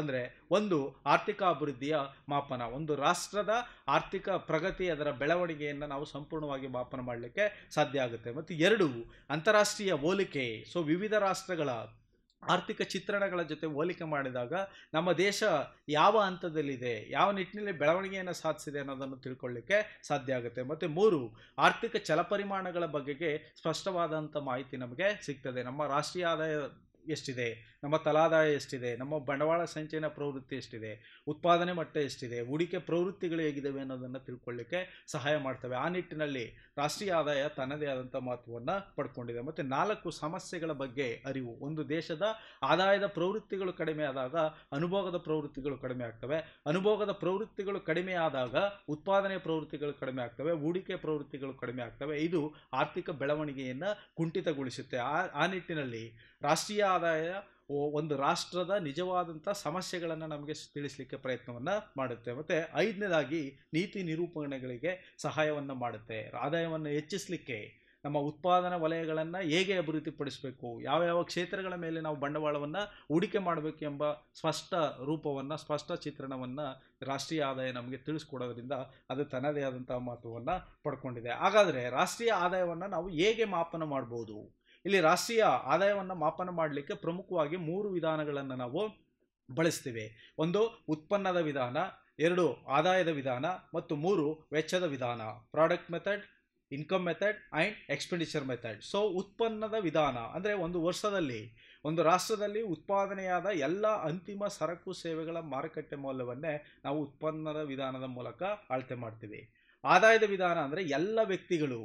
ಅಂದರೆ ಒಂದು ಆರ್ಥಿಕ ಅಭಿವೃದ್ಧಿಯ ಮಾಪನ ಒಂದು ರಾಷ್ಟ್ರದ ಆರ್ಥಿಕ ಪ್ರಗತಿ ಅದರ ಬೆಳವಣಿಗೆಯನ್ನು ನಾವು ಸಂಪೂರ್ಣವಾಗಿ ಮಾಪನ ಮಾಡಲಿಕ್ಕೆ ಸಾಧ್ಯ ಆಗುತ್ತೆ ಮತ್ತು ಎರಡು ಅಂತಾರಾಷ್ಟ್ರೀಯ ಹೋಲಿಕೆ ಸೊ ವಿವಿಧ ರಾಷ್ಟ್ರಗಳ ಆರ್ಥಿಕ ಚಿತ್ರಣಗಳ ಜೊತೆ ಹೋಲಿಕೆ ಮಾಡಿದಾಗ ನಮ್ಮ ದೇಶ ಯಾವ ಹಂತದಲ್ಲಿದೆ ಯಾವ ನಿಟ್ಟಿನಲ್ಲಿ ಬೆಳವಣಿಗೆಯನ್ನು ಸಾಧಿಸಿದೆ ಅನ್ನೋದನ್ನು ತಿಳ್ಕೊಳ್ಳಿಕ್ಕೆ ಸಾಧ್ಯ ಆಗುತ್ತೆ ಮತ್ತು ಮೂರು ಆರ್ಥಿಕ ಚಲಪರಿಮಾಣಗಳ ಬಗ್ಗೆ ಸ್ಪಷ್ಟವಾದಂಥ ಮಾಹಿತಿ ನಮಗೆ ಸಿಗ್ತದೆ ನಮ್ಮ ರಾಷ್ಟ್ರೀಯ ಆದಾಯ ಎಷ್ಟಿದೆ ನಮ್ಮ ತಲಾದಾಯ ಎಷ್ಟಿದೆ ನಮ್ಮ ಬಂಡವಾಳ ಸಂಚಯನ ಪ್ರವೃತ್ತಿ ಎಷ್ಟಿದೆ ಉತ್ಪಾದನೆ ಮಟ್ಟ ಎಷ್ಟಿದೆ ಹೂಡಿಕೆ ಪ್ರವೃತ್ತಿಗಳು ಹೇಗಿದ್ದಾವೆ ಅನ್ನೋದನ್ನು ತಿಳ್ಕೊಳ್ಳಿಕ್ಕೆ ಸಹಾಯ ಮಾಡ್ತವೆ ಆ ನಿಟ್ಟಿನಲ್ಲಿ ರಾಷ್ಟ್ರೀಯ ಆದಾಯ ತನ್ನದೇ ಆದಂಥ ಮಹತ್ವವನ್ನು ಪಡ್ಕೊಂಡಿದೆ ಮತ್ತು ನಾಲ್ಕು ಸಮಸ್ಯೆಗಳ ಬಗ್ಗೆ ಅರಿವು ಒಂದು ದೇಶದ ಆದಾಯದ ಪ್ರವೃತ್ತಿಗಳು ಕಡಿಮೆ ಆದಾಗ ಅನುಭೋಗದ ಪ್ರವೃತ್ತಿಗಳು ಕಡಿಮೆ ಆಗ್ತವೆ ಅನುಭೋಗದ ಪ್ರವೃತ್ತಿಗಳು ಕಡಿಮೆ ಆದಾಗ ಉತ್ಪಾದನೆ ಪ್ರವೃತ್ತಿಗಳು ಕಡಿಮೆ ಆಗ್ತವೆ ಹೂಡಿಕೆ ಪ್ರವೃತ್ತಿಗಳು ಕಡಿಮೆ ಆಗ್ತವೆ ಇದು ಆರ್ಥಿಕ ಬೆಳವಣಿಗೆಯನ್ನು ಕುಂಠಿತಗೊಳಿಸುತ್ತೆ ಆ ಆ ನಿಟ್ಟಿನಲ್ಲಿ ರಾಷ್ಟ್ರೀಯ ಆದಾಯ ಒಂದು ರಾಷ್ಟ್ರದ ನಿಜವಾದಂಥ ಸಮಸ್ಯೆಗಳನ್ನು ನಮಗೆ ತಿಳಿಸಲಿಕ್ಕೆ ಪ್ರಯತ್ನವನ್ನು ಮಾಡುತ್ತೆ ಮತ್ತು ಐದನೇದಾಗಿ ನೀತಿ ನಿರೂಪಣೆಗಳಿಗೆ ಸಹಾಯವನ್ನು ಮಾಡುತ್ತೆ ಆದಾಯವನ್ನು ಹೆಚ್ಚಿಸಲಿಕ್ಕೆ ನಮ್ಮ ಉತ್ಪಾದನಾ ವಲಯಗಳನ್ನು ಹೇಗೆ ಅಭಿವೃದ್ಧಿಪಡಿಸಬೇಕು ಯಾವ್ಯಾವ ಕ್ಷೇತ್ರಗಳ ಮೇಲೆ ನಾವು ಬಂಡವಾಳವನ್ನು ಹೂಡಿಕೆ ಮಾಡಬೇಕು ಎಂಬ ಸ್ಪಷ್ಟ ರೂಪವನ್ನು ಸ್ಪಷ್ಟ ಚಿತ್ರಣವನ್ನು ರಾಷ್ಟ್ರೀಯ ಆದಾಯ ನಮಗೆ ತಿಳಿಸ್ಕೊಡೋದ್ರಿಂದ ಅದು ತನ್ನದೇ ಆದಂಥ ಮಹತ್ವವನ್ನು ಪಡ್ಕೊಂಡಿದೆ ಹಾಗಾದರೆ ರಾಷ್ಟ್ರೀಯ ಆದಾಯವನ್ನು ನಾವು ಹೇಗೆ ಮಾಪನ ಮಾಡ್ಬೋದು ಇಲ್ಲಿ ರಾಷ್ಟ್ರೀಯ ಆದಾಯವನ್ನು ಮಾಪನ ಮಾಡಲಿಕ್ಕೆ ಪ್ರಮುಖವಾಗಿ ಮೂರು ವಿಧಾನಗಳನ್ನು ನಾವು ಬಳಸ್ತೀವಿ ಒಂದು ಉತ್ಪನ್ನದ ವಿಧಾನ ಎರಡು ಆದಾಯದ ವಿಧಾನ ಮತ್ತು ಮೂರು ವೆಚ್ಚದ ವಿಧಾನ product method income method and expenditure method so ಉತ್ಪನ್ನದ ವಿಧಾನ ಅಂದರೆ ಒಂದು ವರ್ಷದಲ್ಲಿ ಒಂದು ರಾಷ್ಟ್ರದಲ್ಲಿ ಉತ್ಪಾದನೆಯಾದ ಎಲ್ಲ ಅಂತಿಮ ಸರಕು ಸೇವೆಗಳ ಮಾರುಕಟ್ಟೆ ಮೌಲ್ಯವನ್ನೇ ನಾವು ಉತ್ಪನ್ನದ ವಿಧಾನದ ಮೂಲಕ ಅಳತೆ ಮಾಡ್ತೀವಿ ಆದಾಯದ ವಿಧಾನ ಅಂದರೆ ಎಲ್ಲ ವ್ಯಕ್ತಿಗಳು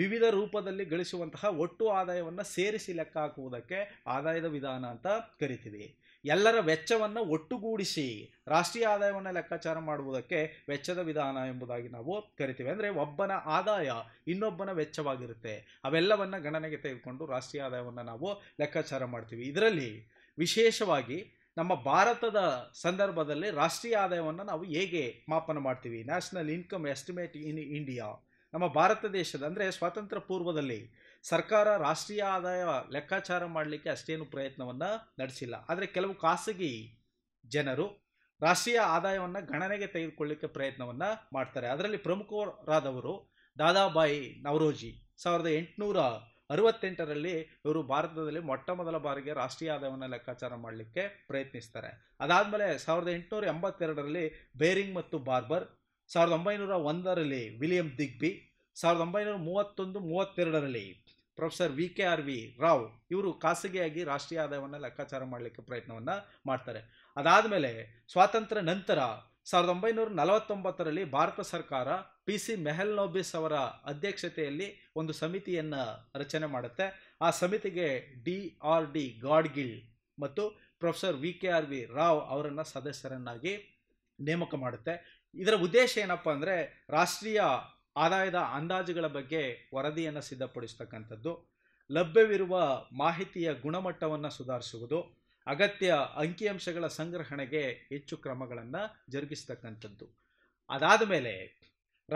ವಿವಿಧ ರೂಪದಲ್ಲಿ ಗಳಿಸುವಂತಹ ಒಟ್ಟು ಆದಾಯವನ್ನು ಸೇರಿಸಿ ಲೆಕ್ಕ ಹಾಕುವುದಕ್ಕೆ ಆದಾಯದ ವಿಧಾನ ಅಂತ ಕರಿತೀವಿ ಎಲ್ಲರ ವೆಚ್ಚವನ್ನು ಒಟ್ಟುಗೂಡಿಸಿ ರಾಷ್ಟ್ರೀಯ ಆದಾಯವನ್ನು ಲೆಕ್ಕಾಚಾರ ಮಾಡುವುದಕ್ಕೆ ವೆಚ್ಚದ ವಿಧಾನ ಎಂಬುದಾಗಿ ನಾವು ಕರಿತೀವಿ ಅಂದರೆ ಒಬ್ಬನ ಆದಾಯ ಇನ್ನೊಬ್ಬನ ವೆಚ್ಚವಾಗಿರುತ್ತೆ ಅವೆಲ್ಲವನ್ನು ಗಣನೆಗೆ ತೆಗೆದುಕೊಂಡು ರಾಷ್ಟ್ರೀಯ ಆದಾಯವನ್ನು ನಾವು ಲೆಕ್ಕಾಚಾರ ಮಾಡ್ತೀವಿ ಇದರಲ್ಲಿ ವಿಶೇಷವಾಗಿ ನಮ್ಮ ಭಾರತದ ಸಂದರ್ಭದಲ್ಲಿ ರಾಷ್ಟ್ರೀಯ ಆದಾಯವನ್ನು ನಾವು ಹೇಗೆ ಮಾಪನ ಮಾಡ್ತೀವಿ national income estimate in India ನಮ್ಮ ಭಾರತ ದೇಶದ ಅಂದರೆ ಸ್ವಾತಂತ್ರ್ಯ ಪೂರ್ವದಲ್ಲಿ ಸರ್ಕಾರ ರಾಷ್ಟ್ರೀಯ ಆದಾಯ ಲೆಕ್ಕಾಚಾರ ಮಾಡಲಿಕ್ಕೆ ಅಷ್ಟೇನು ಪ್ರಯತ್ನವನ್ನು ನಡೆಸಿಲ್ಲ ಆದರೆ ಕೆಲವು ಖಾಸಗಿ ಜನರು ರಾಷ್ಟ್ರೀಯ ಆದಾಯವನ್ನು ಗಣನೆಗೆ ತೆಗೆದುಕೊಳ್ಳಿಕ್ಕೆ ಪ್ರಯತ್ನವನ್ನು ಮಾಡ್ತಾರೆ ಅದರಲ್ಲಿ ಪ್ರಮುಖರಾದವರು ದಾದಾಬಾಯಿ ನವರೋಜಿ ಸಾವಿರದ ಎಂಟುನೂರ ಅರವತ್ತೆಂಟರಲ್ಲಿ ಇವರು ಭಾರತದಲ್ಲಿ ಮೊಟ್ಟ ಮೊದಲ ಬಾರಿಗೆ ರಾಷ್ಟ್ರೀಯ ಆದಾಯವನ್ನು ಲೆಕ್ಕಾಚಾರ ಮಾಡಲಿಕ್ಕೆ ಪ್ರಯತ್ನಿಸ್ತಾರೆ ಅದಾದಮೇಲೆ ಸಾವಿರದ ಎಂಟುನೂರ ಎಂಬತ್ತೆರಡರಲ್ಲಿ ಬೇರಿಂಗ್ ಮತ್ತು ಬಾರ್ಬರ್ ಸಾವಿರದ ಒಂಬೈನೂರ ಒಂದರಲ್ಲಿ ವಿಲಿಯಂ ದಿಗ್ಬಿ ಸಾವಿರದ ಒಂಬೈನೂರ ಮೂವತ್ತೊಂದು ಮೂವತ್ತೆರಡರಲ್ಲಿ professor V K R V Rao ಇವರು ಖಾಸಗಿಯಾಗಿ ರಾಷ್ಟ್ರೀಯ ಆದಾಯವನ್ನು ಲೆಕ್ಕಾಚಾರ ಮಾಡಲಿಕ್ಕೆ ಪ್ರಯತ್ನವನ್ನು ಮಾಡ್ತಾರೆ ಅದಾದಮೇಲೆ ಸ್ವಾತಂತ್ರ್ಯ ನಂತರ ಸಾವಿರದ ಒಂಬೈನೂರ ನಲವತ್ತೊಂಬತ್ತರಲ್ಲಿ ಭಾರತ ಸರ್ಕಾರ ಪಿ ಸಿ ಮೆಹಲ್ನೊಬಿಸ್ ಅವರ ಅಧ್ಯಕ್ಷತೆಯಲ್ಲಿ ಒಂದು ಸಮಿತಿಯನ್ನು ರಚನೆ ಮಾಡುತ್ತೆ ಆ ಸಮಿತಿಗೆ ಡಿ ಆರ್ ಡಿ ಗಾಡ್ಗಿಲ್ ಮತ್ತು professor V K R V Rao ಅವರನ್ನು ಸದಸ್ಯರನ್ನಾಗಿ ನೇಮಕ ಮಾಡುತ್ತೆ ಇದರ ಉದ್ದೇಶ ಏನಪ್ಪ ಅಂದರೆ ರಾಷ್ಟ್ರೀಯ ಆದಾಯದ ಅಂದಾಜುಗಳ ಬಗ್ಗೆ ವರದಿಯನ್ನು ಸಿದ್ಧಪಡಿಸ್ತಕ್ಕಂಥದ್ದು ಲಭ್ಯವಿರುವ ಮಾಹಿತಿಯ ಗುಣಮಟ್ಟವನ್ನು ಸುಧಾರಿಸುವುದು ಅಗತ್ಯ ಅಂಕಿಅಂಶಗಳ ಸಂಗ್ರಹಣೆಗೆ ಹೆಚ್ಚು ಕ್ರಮಗಳನ್ನು ಜರುಗಿಸ್ತಕ್ಕಂಥದ್ದು ಅದಾದ ಮೇಲೆ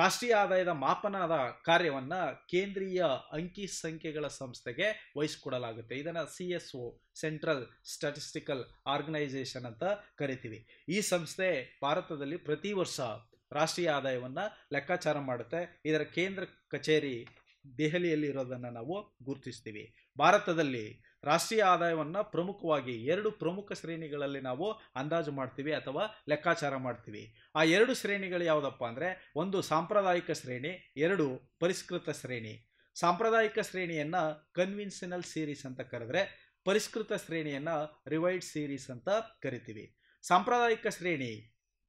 ರಾಷ್ಟ್ರೀಯ ಆದಾಯದ ಮಾಪನದ ಕಾರ್ಯವನ್ನು ಕೇಂದ್ರೀಯ ಅಂಕಿ ಸಂಖ್ಯೆಗಳ ಸಂಸ್ಥೆಗೆ ವಹಿಸಿಕೊಡಲಾಗುತ್ತೆ ಇದನ್ನು C S O central statistical organisation ಅಂತ ಕರಿತೀವಿ ಈ ಸಂಸ್ಥೆ ಭಾರತದಲ್ಲಿ ಪ್ರತಿ ವರ್ಷ ರಾಷ್ಟ್ರೀಯ ಆದಾಯವನ್ನು ಲೆಕ್ಕಾಚಾರ ಮಾಡುತ್ತೆ ಇದರ ಕೇಂದ್ರ ಕಚೇರಿ ದೆಹಲಿಯಲ್ಲಿ ಇರೋದನ್ನು ನಾವು ಗುರುತಿಸ್ತೀವಿ ಭಾರತದಲ್ಲಿ ರಾಷ್ಟ್ರೀಯ ಆದಾಯವನ್ನು ಪ್ರಮುಖವಾಗಿ ಎರಡು ಪ್ರಮುಖ ಶ್ರೇಣಿಗಳಲ್ಲಿ ನಾವು ಅಂದಾಜು ಮಾಡ್ತೀವಿ ಅಥವಾ ಲೆಕ್ಕಾಚಾರ ಮಾಡ್ತೀವಿ ಆ ಎರಡು ಶ್ರೇಣಿಗಳು ಯಾವುದಪ್ಪ ಅಂದರೆ ಒಂದು ಸಾಂಪ್ರದಾಯಿಕ ಶ್ರೇಣಿ ಎರಡು ಪರಿಷ್ಕೃತ ಶ್ರೇಣಿ ಸಾಂಪ್ರದಾಯಿಕ ಶ್ರೇಣಿಯನ್ನು ಕನ್ವಿನ್ಷನಲ್ ಸೀರೀಸ್ ಅಂತ ಕರೆದ್ರೆ ಪರಿಷ್ಕೃತ ಶ್ರೇಣಿಯನ್ನು ರಿವೈಡ್ ಸೀರೀಸ್ ಅಂತ ಕರಿತೀವಿ ಸಾಂಪ್ರದಾಯಿಕ ಶ್ರೇಣಿ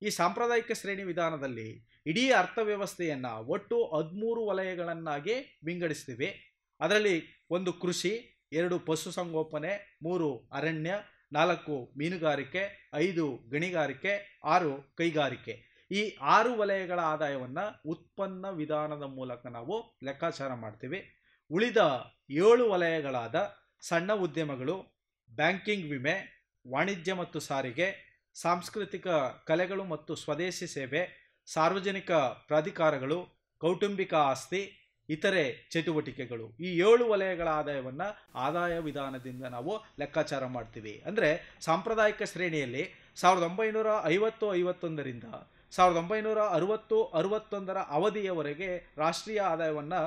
ಈ ಸಾಂಪ್ರದಾಯಿಕ ಶ್ರೇಣಿ ವಿಧಾನದಲ್ಲಿ ಇಡೀ ಅರ್ಥವ್ಯವಸ್ಥೆಯನ್ನು ಒಟ್ಟು ಹದಿಮೂರು ವಲಯಗಳನ್ನಾಗಿ ವಿಂಗಡಿಸ್ತೀವಿ ಅದರಲ್ಲಿ ಒಂದು ಕೃಷಿ ಎರಡು ಪಶುಸಂಗೋಪನೆ ಮೂರು ಅರಣ್ಯ ನಾಲ್ಕು ಮೀನುಗಾರಿಕೆ ಐದು ಗಣಿಗಾರಿಕೆ ಆರು ಕೈಗಾರಿಕೆ ಈ ಆರು ವಲಯಗಳ ಆದಾಯವನ್ನು ಉತ್ಪನ್ನ ವಿಧಾನದ ಮೂಲಕ ನಾವು ಲೆಕ್ಕಾಚಾರ ಮಾಡ್ತೀವಿ ಉಳಿದ ಏಳು ವಲಯಗಳಾದ ಸಣ್ಣ ಉದ್ಯಮಗಳು ಬ್ಯಾಂಕಿಂಗ್ ವಿಮೆ ವಾಣಿಜ್ಯ ಮತ್ತು ಸಾರಿಗೆ ಸಾಂಸ್ಕೃತಿಕ ಕಲೆಗಳು ಮತ್ತು ಸ್ವದೇಶಿ ಸೇವೆ ಸಾರ್ವಜನಿಕ ಪ್ರಾಧಿಕಾರಗಳು ಕೌಟುಂಬಿಕ ಆಸ್ತಿ ಇತರೆ ಚಟುವಟಿಕೆಗಳು ಈ ಏಳು ವಲಯಗಳ ಆದಾಯವನ್ನು ಆದಾಯ ವಿಧಾನದಿಂದ ನಾವು ಲೆಕ್ಕಾಚಾರ ಮಾಡ್ತೀವಿ ಅಂದರೆ ಸಾಂಪ್ರದಾಯಿಕ ಶ್ರೇಣಿಯಲ್ಲಿ ಸಾವಿರದ ಒಂಬೈನೂರ ಐವತ್ತು ಐವತ್ತೊಂದರಿಂದ ಸಾವಿರದ ಒಂಬೈನೂರ ಅರುವತ್ತು ಅರುವತ್ತೊಂದರ ಅವಧಿಯವರೆಗೆ ರಾಷ್ಟ್ರೀಯ ಆದಾಯವನ್ನು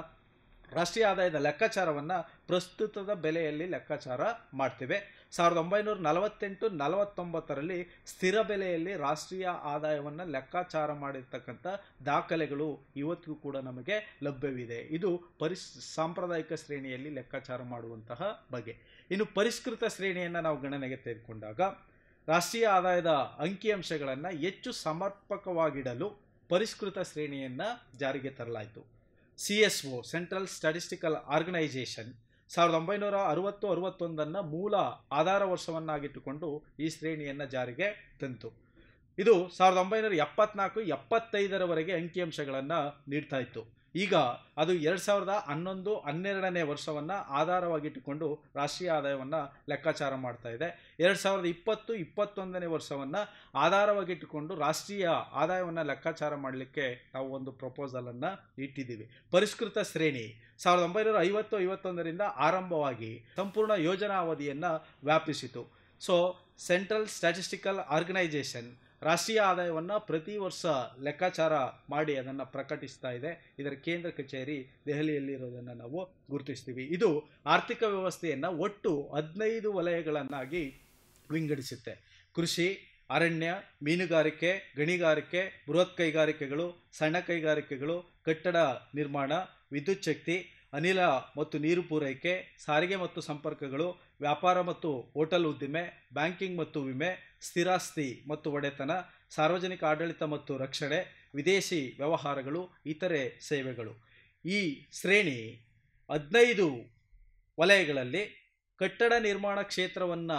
ರಾಷ್ಟ್ರೀಯ ಆದಾಯದ ಲೆಕ್ಕಾಚಾರವನ್ನು ಪ್ರಸ್ತುತದ ಬೆಲೆಯಲ್ಲಿ ಲೆಕ್ಕಾಚಾರ ಮಾಡ್ತೇವೆ ಸಾವಿರದ ಒಂಬೈನೂರ ನಲವತ್ತೆಂಟು ನಲವತ್ತೊಂಬತ್ತರಲ್ಲಿ ಸ್ಥಿರ ಬೆಲೆಯಲ್ಲಿ ರಾಷ್ಟ್ರೀಯ ಆದಾಯವನ್ನು ಲೆಕ್ಕಾಚಾರ ಮಾಡಿರ್ತಕ್ಕಂಥ ದಾಖಲೆಗಳು ಇವತ್ತಿಗೂ ಕೂಡ ನಮಗೆ ಲಭ್ಯವಿದೆ ಇದು ಪರಿಸ್ ಸಾಂಪ್ರದಾಯಿಕ ಶ್ರೇಣಿಯಲ್ಲಿ ಲೆಕ್ಕಾಚಾರ ಮಾಡುವಂತಹ ಬಗೆ ಇನ್ನು ಪರಿಷ್ಕೃತ ಶ್ರೇಣಿಯನ್ನು ನಾವು ಗಣನೆಗೆ ತೆಗೆದುಕೊಂಡಾಗ ರಾಷ್ಟ್ರೀಯ ಆದಾಯದ ಅಂಕಿಅಂಶಗಳನ್ನು ಹೆಚ್ಚು ಸಮರ್ಪಕವಾಗಿಡಲು ಪರಿಷ್ಕೃತ ಶ್ರೇಣಿಯನ್ನು ಜಾರಿಗೆ ತರಲಾಯಿತು C S O central statistical organisation ಸಾವಿರದ ಒಂಬೈನೂರ ಅರವತ್ತು ಅರವತ್ತೊಂದನ್ನು ಮೂಲ ಆಧಾರ ವರ್ಷವನ್ನಾಗಿಟ್ಟುಕೊಂಡು ಈ ಶ್ರೇಣಿಯನ್ನು ಜಾರಿಗೆ ತಂತು ಇದು ಸಾವಿರದ ಒಂಬೈನೂರ ಎಪ್ಪತ್ನಾಲ್ಕು ಎಪ್ಪತ್ತೈದರವರೆಗೆ ಅಂಕಿಅಂಶಗಳನ್ನು ನೀಡ್ತಾ ಇತ್ತು ಈಗ ಅದು ಎರಡು ಸಾವಿರದ ಹನ್ನೊಂದು ಹನ್ನೆರಡನೇ ವರ್ಷವನ್ನು ಆಧಾರವಾಗಿಟ್ಟುಕೊಂಡು ರಾಷ್ಟ್ರೀಯ ಆದಾಯವನ್ನು ಲೆಕ್ಕಾಚಾರ ಮಾಡ್ತಾ ಇದೆ ಎರಡು ಸಾವಿರದ ಇಪ್ಪತ್ತು ಇಪ್ಪತ್ತೊಂದನೇ ವರ್ಷವನ್ನು ಆಧಾರವಾಗಿಟ್ಟುಕೊಂಡು ರಾಷ್ಟ್ರೀಯ ಆದಾಯವನ್ನು ಲೆಕ್ಕಾಚಾರ ಮಾಡಲಿಕ್ಕೆ ನಾವು ಒಂದು ಪ್ರಪೋಸಲನ್ನು ಇಟ್ಟಿದ್ದೀವಿ ಪರಿಷ್ಕೃತ ಶ್ರೇಣಿ ಸಾವಿರದ ಒಂಬೈನೂರ ಐವತ್ತು ಐವತ್ತೊಂದರಿಂದ ಆರಂಭವಾಗಿ ಸಂಪೂರ್ಣ ಯೋಜನಾ ಅವಧಿಯನ್ನು ವ್ಯಾಪಿಸಿತು ಸೊ ಸೆಂಟ್ರಲ್ ಸ್ಟ್ಯಾಟಿಸ್ಟಿಕಲ್ ಆರ್ಗನೈಜೇಷನ್ ರಾಷ್ಟ್ರೀಯ ಆದಾಯವನ್ನು ಪ್ರತಿ ವರ್ಷ ಲೆಕ್ಕಾಚಾರ ಮಾಡಿ ಅದನ್ನು ಪ್ರಕಟಿಸ್ತಾ ಇದೆ ಇದರ ಕೇಂದ್ರ ಕಚೇರಿ ದೆಹಲಿಯಲ್ಲಿರೋದನ್ನು ನಾವು ಗುರುತಿಸ್ತೀವಿ ಇದು ಆರ್ಥಿಕ ವ್ಯವಸ್ಥೆಯನ್ನು ಒಟ್ಟು ಹದಿನೈದು ವಲಯಗಳನ್ನಾಗಿ ವಿಂಗಡಿಸುತ್ತೆ ಕೃಷಿ ಅರಣ್ಯ ಮೀನುಗಾರಿಕೆ ಗಣಿಗಾರಿಕೆ ಬೃಹತ್ ಕೈಗಾರಿಕೆಗಳು ಸಣ್ಣ ಕೈಗಾರಿಕೆಗಳು ಕಟ್ಟಡ ನಿರ್ಮಾಣ ವಿದ್ಯುತ್ ಶಕ್ತಿ ಅನಿಲ ಮತ್ತು ನೀರು ಪೂರೈಕೆ ಸಾರಿಗೆ ಮತ್ತು ಸಂಪರ್ಕಗಳು ವ್ಯಾಪಾರ ಮತ್ತು ಹೋಟೆಲ್ ಉದ್ದಿಮೆ ಬ್ಯಾಂಕಿಂಗ್ ಮತ್ತು ವಿಮೆ ಸ್ಥಿರಾಸ್ತಿ ಮತ್ತು ಒಡೆತನ ಸಾರ್ವಜನಿಕ ಆಡಳಿತ ಮತ್ತು ರಕ್ಷಣೆ ವಿದೇಶಿ ವ್ಯವಹಾರಗಳು ಇತರೆ ಸೇವೆಗಳು ಈ ಶ್ರೇಣಿ ಹದಿನೈದು ವಲಯಗಳಲ್ಲಿ ಕಟ್ಟಡ ನಿರ್ಮಾಣ ಕ್ಷೇತ್ರವನ್ನು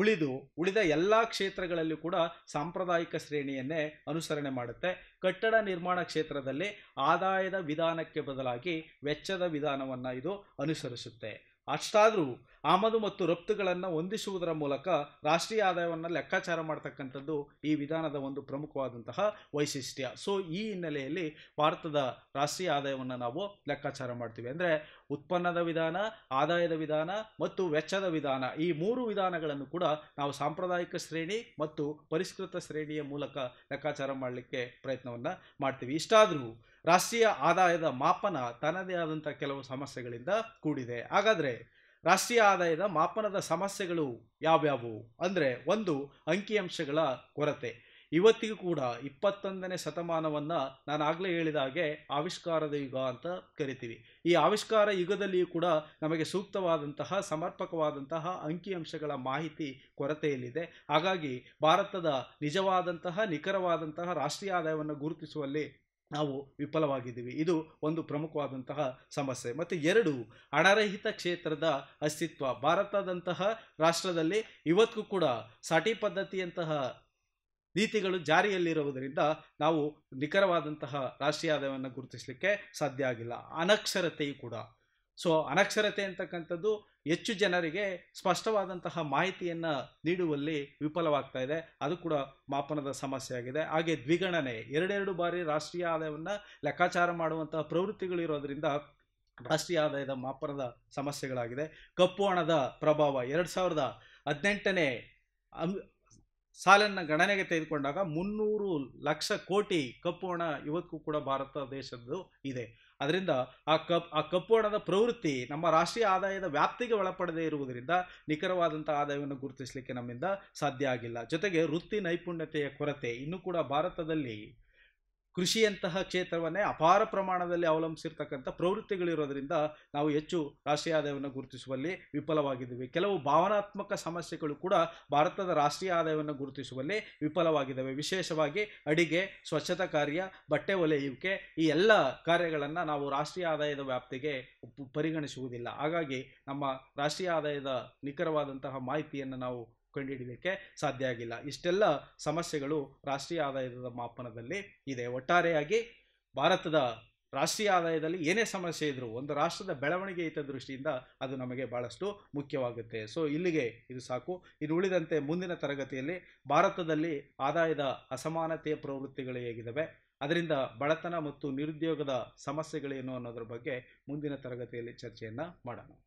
ಉಳಿದು ಉಳಿದ ಎಲ್ಲ ಕ್ಷೇತ್ರಗಳಲ್ಲೂ ಕೂಡ ಸಾಂಪ್ರದಾಯಿಕ ಶ್ರೇಣಿಯನ್ನೇ ಅನುಸರಣೆ ಮಾಡುತ್ತೆ ಕಟ್ಟಡ ನಿರ್ಮಾಣ ಕ್ಷೇತ್ರದಲ್ಲಿ ಆದಾಯದ ವಿಧಾನಕ್ಕೆ ಬದಲಾಗಿ ವೆಚ್ಚದ ವಿಧಾನವನ್ನು ಇದು ಅನುಸರಿಸುತ್ತೆ ಅಷ್ಟಾದರೂ ಆಮದು ಮತ್ತು ರಫ್ತುಗಳನ್ನು ಹೊಂದಿಸುವುದರ ಮೂಲಕ ರಾಷ್ಟ್ರೀಯ ಆದಾಯವನ್ನು ಲೆಕ್ಕಾಚಾರ ಮಾಡ್ತಕ್ಕಂಥದ್ದು ಈ ವಿಧಾನದ ಒಂದು ಪ್ರಮುಖವಾದಂತಹ ವೈಶಿಷ್ಟ್ಯ ಸೊ ಈ ಹಿನ್ನೆಲೆಯಲ್ಲಿ ಭಾರತದ ರಾಷ್ಟ್ರೀಯ ಆದಾಯವನ್ನು ನಾವು ಲೆಕ್ಕಾಚಾರ ಮಾಡ್ತೀವಿ ಅಂದರೆ ಉತ್ಪನ್ನದ ವಿಧಾನ ಆದಾಯದ ವಿಧಾನ ಮತ್ತು ವೆಚ್ಚದ ವಿಧಾನ ಈ ಮೂರು ವಿಧಾನಗಳನ್ನು ಕೂಡ ನಾವು ಸಾಂಪ್ರದಾಯಿಕ ಶ್ರೇಣಿ ಮತ್ತು ಪರಿಷ್ಕೃತ ಶ್ರೇಣಿಯ ಮೂಲಕ ಲೆಕ್ಕಾಚಾರ ಮಾಡಲಿಕ್ಕೆ ಪ್ರಯತ್ನವನ್ನು ಮಾಡ್ತೀವಿ ಇಷ್ಟಾದರೂ ರಾಷ್ಟ್ರೀಯ ಆದಾಯದ ಮಾಪನ ತನ್ನದೇ ಆದಂಥ ಕೆಲವು ಸಮಸ್ಯೆಗಳಿಂದ ಕೂಡಿದೆ ಹಾಗಾದರೆ ರಾಷ್ಟ್ರೀಯ ಆದಾಯದ ಮಾಪನದ ಸಮಸ್ಯೆಗಳು ಯಾವ್ಯಾವು ಅಂದರೆ ಒಂದು ಅಂಕಿಅಂಶಗಳ ಕೊರತೆ ಇವತ್ತಿಗೂ ಕೂಡ ಇಪ್ಪತ್ತೊಂದನೇ ಶತಮಾನವನ್ನು ನಾನು ಆಗಲೇ ಹೇಳಿದ ಹಾಗೆ ಆವಿಷ್ಕಾರದ ಯುಗ ಅಂತ ಕರಿತೀವಿ ಈ ಆವಿಷ್ಕಾರ ಯುಗದಲ್ಲಿಯೂ ಕೂಡ ನಮಗೆ ಸೂಕ್ತವಾದಂತಹ ಸಮರ್ಪಕವಾದಂತಹ ಅಂಕಿಅಂಶಗಳ ಮಾಹಿತಿ ಕೊರತೆಯಲ್ಲಿದೆ ಹಾಗಾಗಿ ಭಾರತದ ನಿಜವಾದಂತಹ ನಿಖರವಾದಂತಹ ರಾಷ್ಟ್ರೀಯ ಆದಾಯವನ್ನು ಗುರುತಿಸುವಲ್ಲಿ ನಾವು ವಿಫಲವಾಗಿದ್ದೀವಿ ಇದು ಒಂದು ಪ್ರಮುಖವಾದಂತಹ ಸಮಸ್ಯೆ ಮತ್ತು ಎರಡು ಅಣರಹಿತ ಕ್ಷೇತ್ರದ ಅಸ್ತಿತ್ವ ಭಾರತದಂತಹ ರಾಷ್ಟ್ರದಲ್ಲಿ ಇವತ್ತಿಗೂ ಕೂಡ ಸಾಟಿ ಪದ್ಧತಿಯಂತಹ ನೀತಿಗಳು ಜಾರಿಯಲ್ಲಿರುವುದರಿಂದ ನಾವು ನಿಖರವಾದಂತಹ ರಾಷ್ಟ್ರೀಯ ಆದಾಯವನ್ನು ಗುರುತಿಸಲಿಕ್ಕೆ ಸಾಧ್ಯ ಆಗಿಲ್ಲ ಅನಕ್ಷರತೆಯು ಕೂಡ ಸೊ ಅನಕ್ಷರತೆ ಅಂತಕ್ಕಂಥದ್ದು ಹೆಚ್ಚು ಜನರಿಗೆ ಸ್ಪಷ್ಟವಾದಂತಹ ಮಾಹಿತಿಯನ್ನು ನೀಡುವಲ್ಲಿ ವಿಫಲವಾಗ್ತಾ ಇದೆ ಅದು ಕೂಡ ಮಾಪನದ ಸಮಸ್ಯೆ ಆಗಿದೆ ಹಾಗೆ ದ್ವಿಗಣನೆ ಎರಡೆರಡು ಬಾರಿ ರಾಷ್ಟ್ರೀಯ ಆದಾಯವನ್ನು ಲೆಕ್ಕಾಚಾರ ಮಾಡುವಂತಹ ಪ್ರವೃತ್ತಿಗಳಿರೋದರಿಂದ ರಾಷ್ಟ್ರೀಯ ಆದಾಯದ ಮಾಪನದ ಸಮಸ್ಯೆಗಳಾಗಿದೆ ಕಪ್ಪು ಹಣದ ಪ್ರಭಾವ ಎರಡು ಸಾವಿರದ ಹದಿನೆಂಟನೇ ಸಾಲನ್ನು ಗಣನೆಗೆ ತೆಗೆದುಕೊಂಡಾಗ ಮುನ್ನೂರು ಲಕ್ಷ ಕೋಟಿ ಕಪ್ಪು ಹಣ ಇವತ್ತಿಗೂ ಕೂಡ ಭಾರತ ದೇಶದ್ದು ಇದೆ ಅದರಿಂದ ಆ ಕಪ್ ಆ ಕಪ್ಪು ಹಣದ ಪ್ರವೃತ್ತಿ ನಮ್ಮ ರಾಷ್ಟ್ರೀಯ ಆದಾಯದ ವ್ಯಾಪ್ತಿಗೆ ಒಳಪಡದೇ ಇರುವುದರಿಂದ ನಿಖರವಾದಂಥ ಆದಾಯವನ್ನು ಗುರುತಿಸಲಿಕ್ಕೆ ನಮ್ಮಿಂದ ಸಾಧ್ಯ ಆಗಿಲ್ಲ ಜೊತೆಗೆ ವೃತ್ತಿ ನೈಪುಣ್ಯತೆಯ ಕೊರತೆ ಇನ್ನೂ ಕೂಡ ಭಾರತದಲ್ಲಿ ಕೃಷಿಯಂತಹ ಕ್ಷೇತ್ರವನ್ನೇ ಅಪಾರ ಪ್ರಮಾಣದಲ್ಲಿ ಅವಲಂಬಿಸಿರ್ತಕ್ಕಂಥ ಪ್ರವೃತ್ತಿಗಳಿರೋದ್ರಿಂದ ನಾವು ಹೆಚ್ಚು ರಾಷ್ಟ್ರೀಯ ಆದಾಯವನ್ನು ಗುರುತಿಸುವಲ್ಲಿ ವಿಫಲವಾಗಿದ್ದೀವಿ ಕೆಲವು ಭಾವನಾತ್ಮಕ ಸಮಸ್ಯೆಗಳು ಕೂಡ ಭಾರತದ ರಾಷ್ಟ್ರೀಯ ಆದಾಯವನ್ನು ಗುರುತಿಸುವಲ್ಲಿ ವಿಫಲವಾಗಿದ್ದಾವೆ ವಿಶೇಷವಾಗಿ ಅಡಿಗೆ ಸ್ವಚ್ಛತಾ ಕಾರ್ಯ ಬಟ್ಟೆ ಒಲೆಯುವಿಕೆ ಈ ಎಲ್ಲ ಕಾರ್ಯಗಳನ್ನು ನಾವು ರಾಷ್ಟ್ರೀಯ ಆದಾಯದ ವ್ಯಾಪ್ತಿಗೆ ಪರಿಗಣಿಸುವುದಿಲ್ಲ ಹಾಗಾಗಿ ನಮ್ಮ ರಾಷ್ಟ್ರೀಯ ಆದಾಯದ ನಿಖರವಾದಂತಹ ಮಾಹಿತಿಯನ್ನು ನಾವು ಕಂಡುಹಿಡಿಯಲಿಕ್ಕೆ ಸಾಧ್ಯ ಆಗಿಲ್ಲ ಇಷ್ಟೆಲ್ಲ ಸಮಸ್ಯೆಗಳು ರಾಷ್ಟ್ರೀಯ ಆದಾಯದ ಮಾಪನದಲ್ಲಿ ಇದೆ ಒಟ್ಟಾರೆಯಾಗಿ ಭಾರತದ ರಾಷ್ಟ್ರೀಯ ಆದಾಯದಲ್ಲಿ ಏನೇ ಸಮಸ್ಯೆ ಇದ್ದರೂ ಒಂದು ರಾಷ್ಟ್ರದ ಬೆಳವಣಿಗೆ ದೃಷ್ಟಿಯಿಂದ ಅದು ನಮಗೆ ಭಾಳಷ್ಟು ಮುಖ್ಯವಾಗುತ್ತೆ ಸೊ ಇಲ್ಲಿಗೆ ಇದು ಸಾಕು ಇದು ಉಳಿದಂತೆ ಮುಂದಿನ ತರಗತಿಯಲ್ಲಿ ಭಾರತದಲ್ಲಿ ಆದಾಯದ ಅಸಮಾನತೆಯ ಪ್ರವೃತ್ತಿಗಳು ಹೇಗಿದ್ದಾವೆ ಅದರಿಂದ ಬಡತನ ಮತ್ತು ನಿರುದ್ಯೋಗದ ಸಮಸ್ಯೆಗಳೇನು ಅನ್ನೋದ್ರ ಬಗ್ಗೆ ಮುಂದಿನ ತರಗತಿಯಲ್ಲಿ ಚರ್ಚೆಯನ್ನು ಮಾಡೋಣ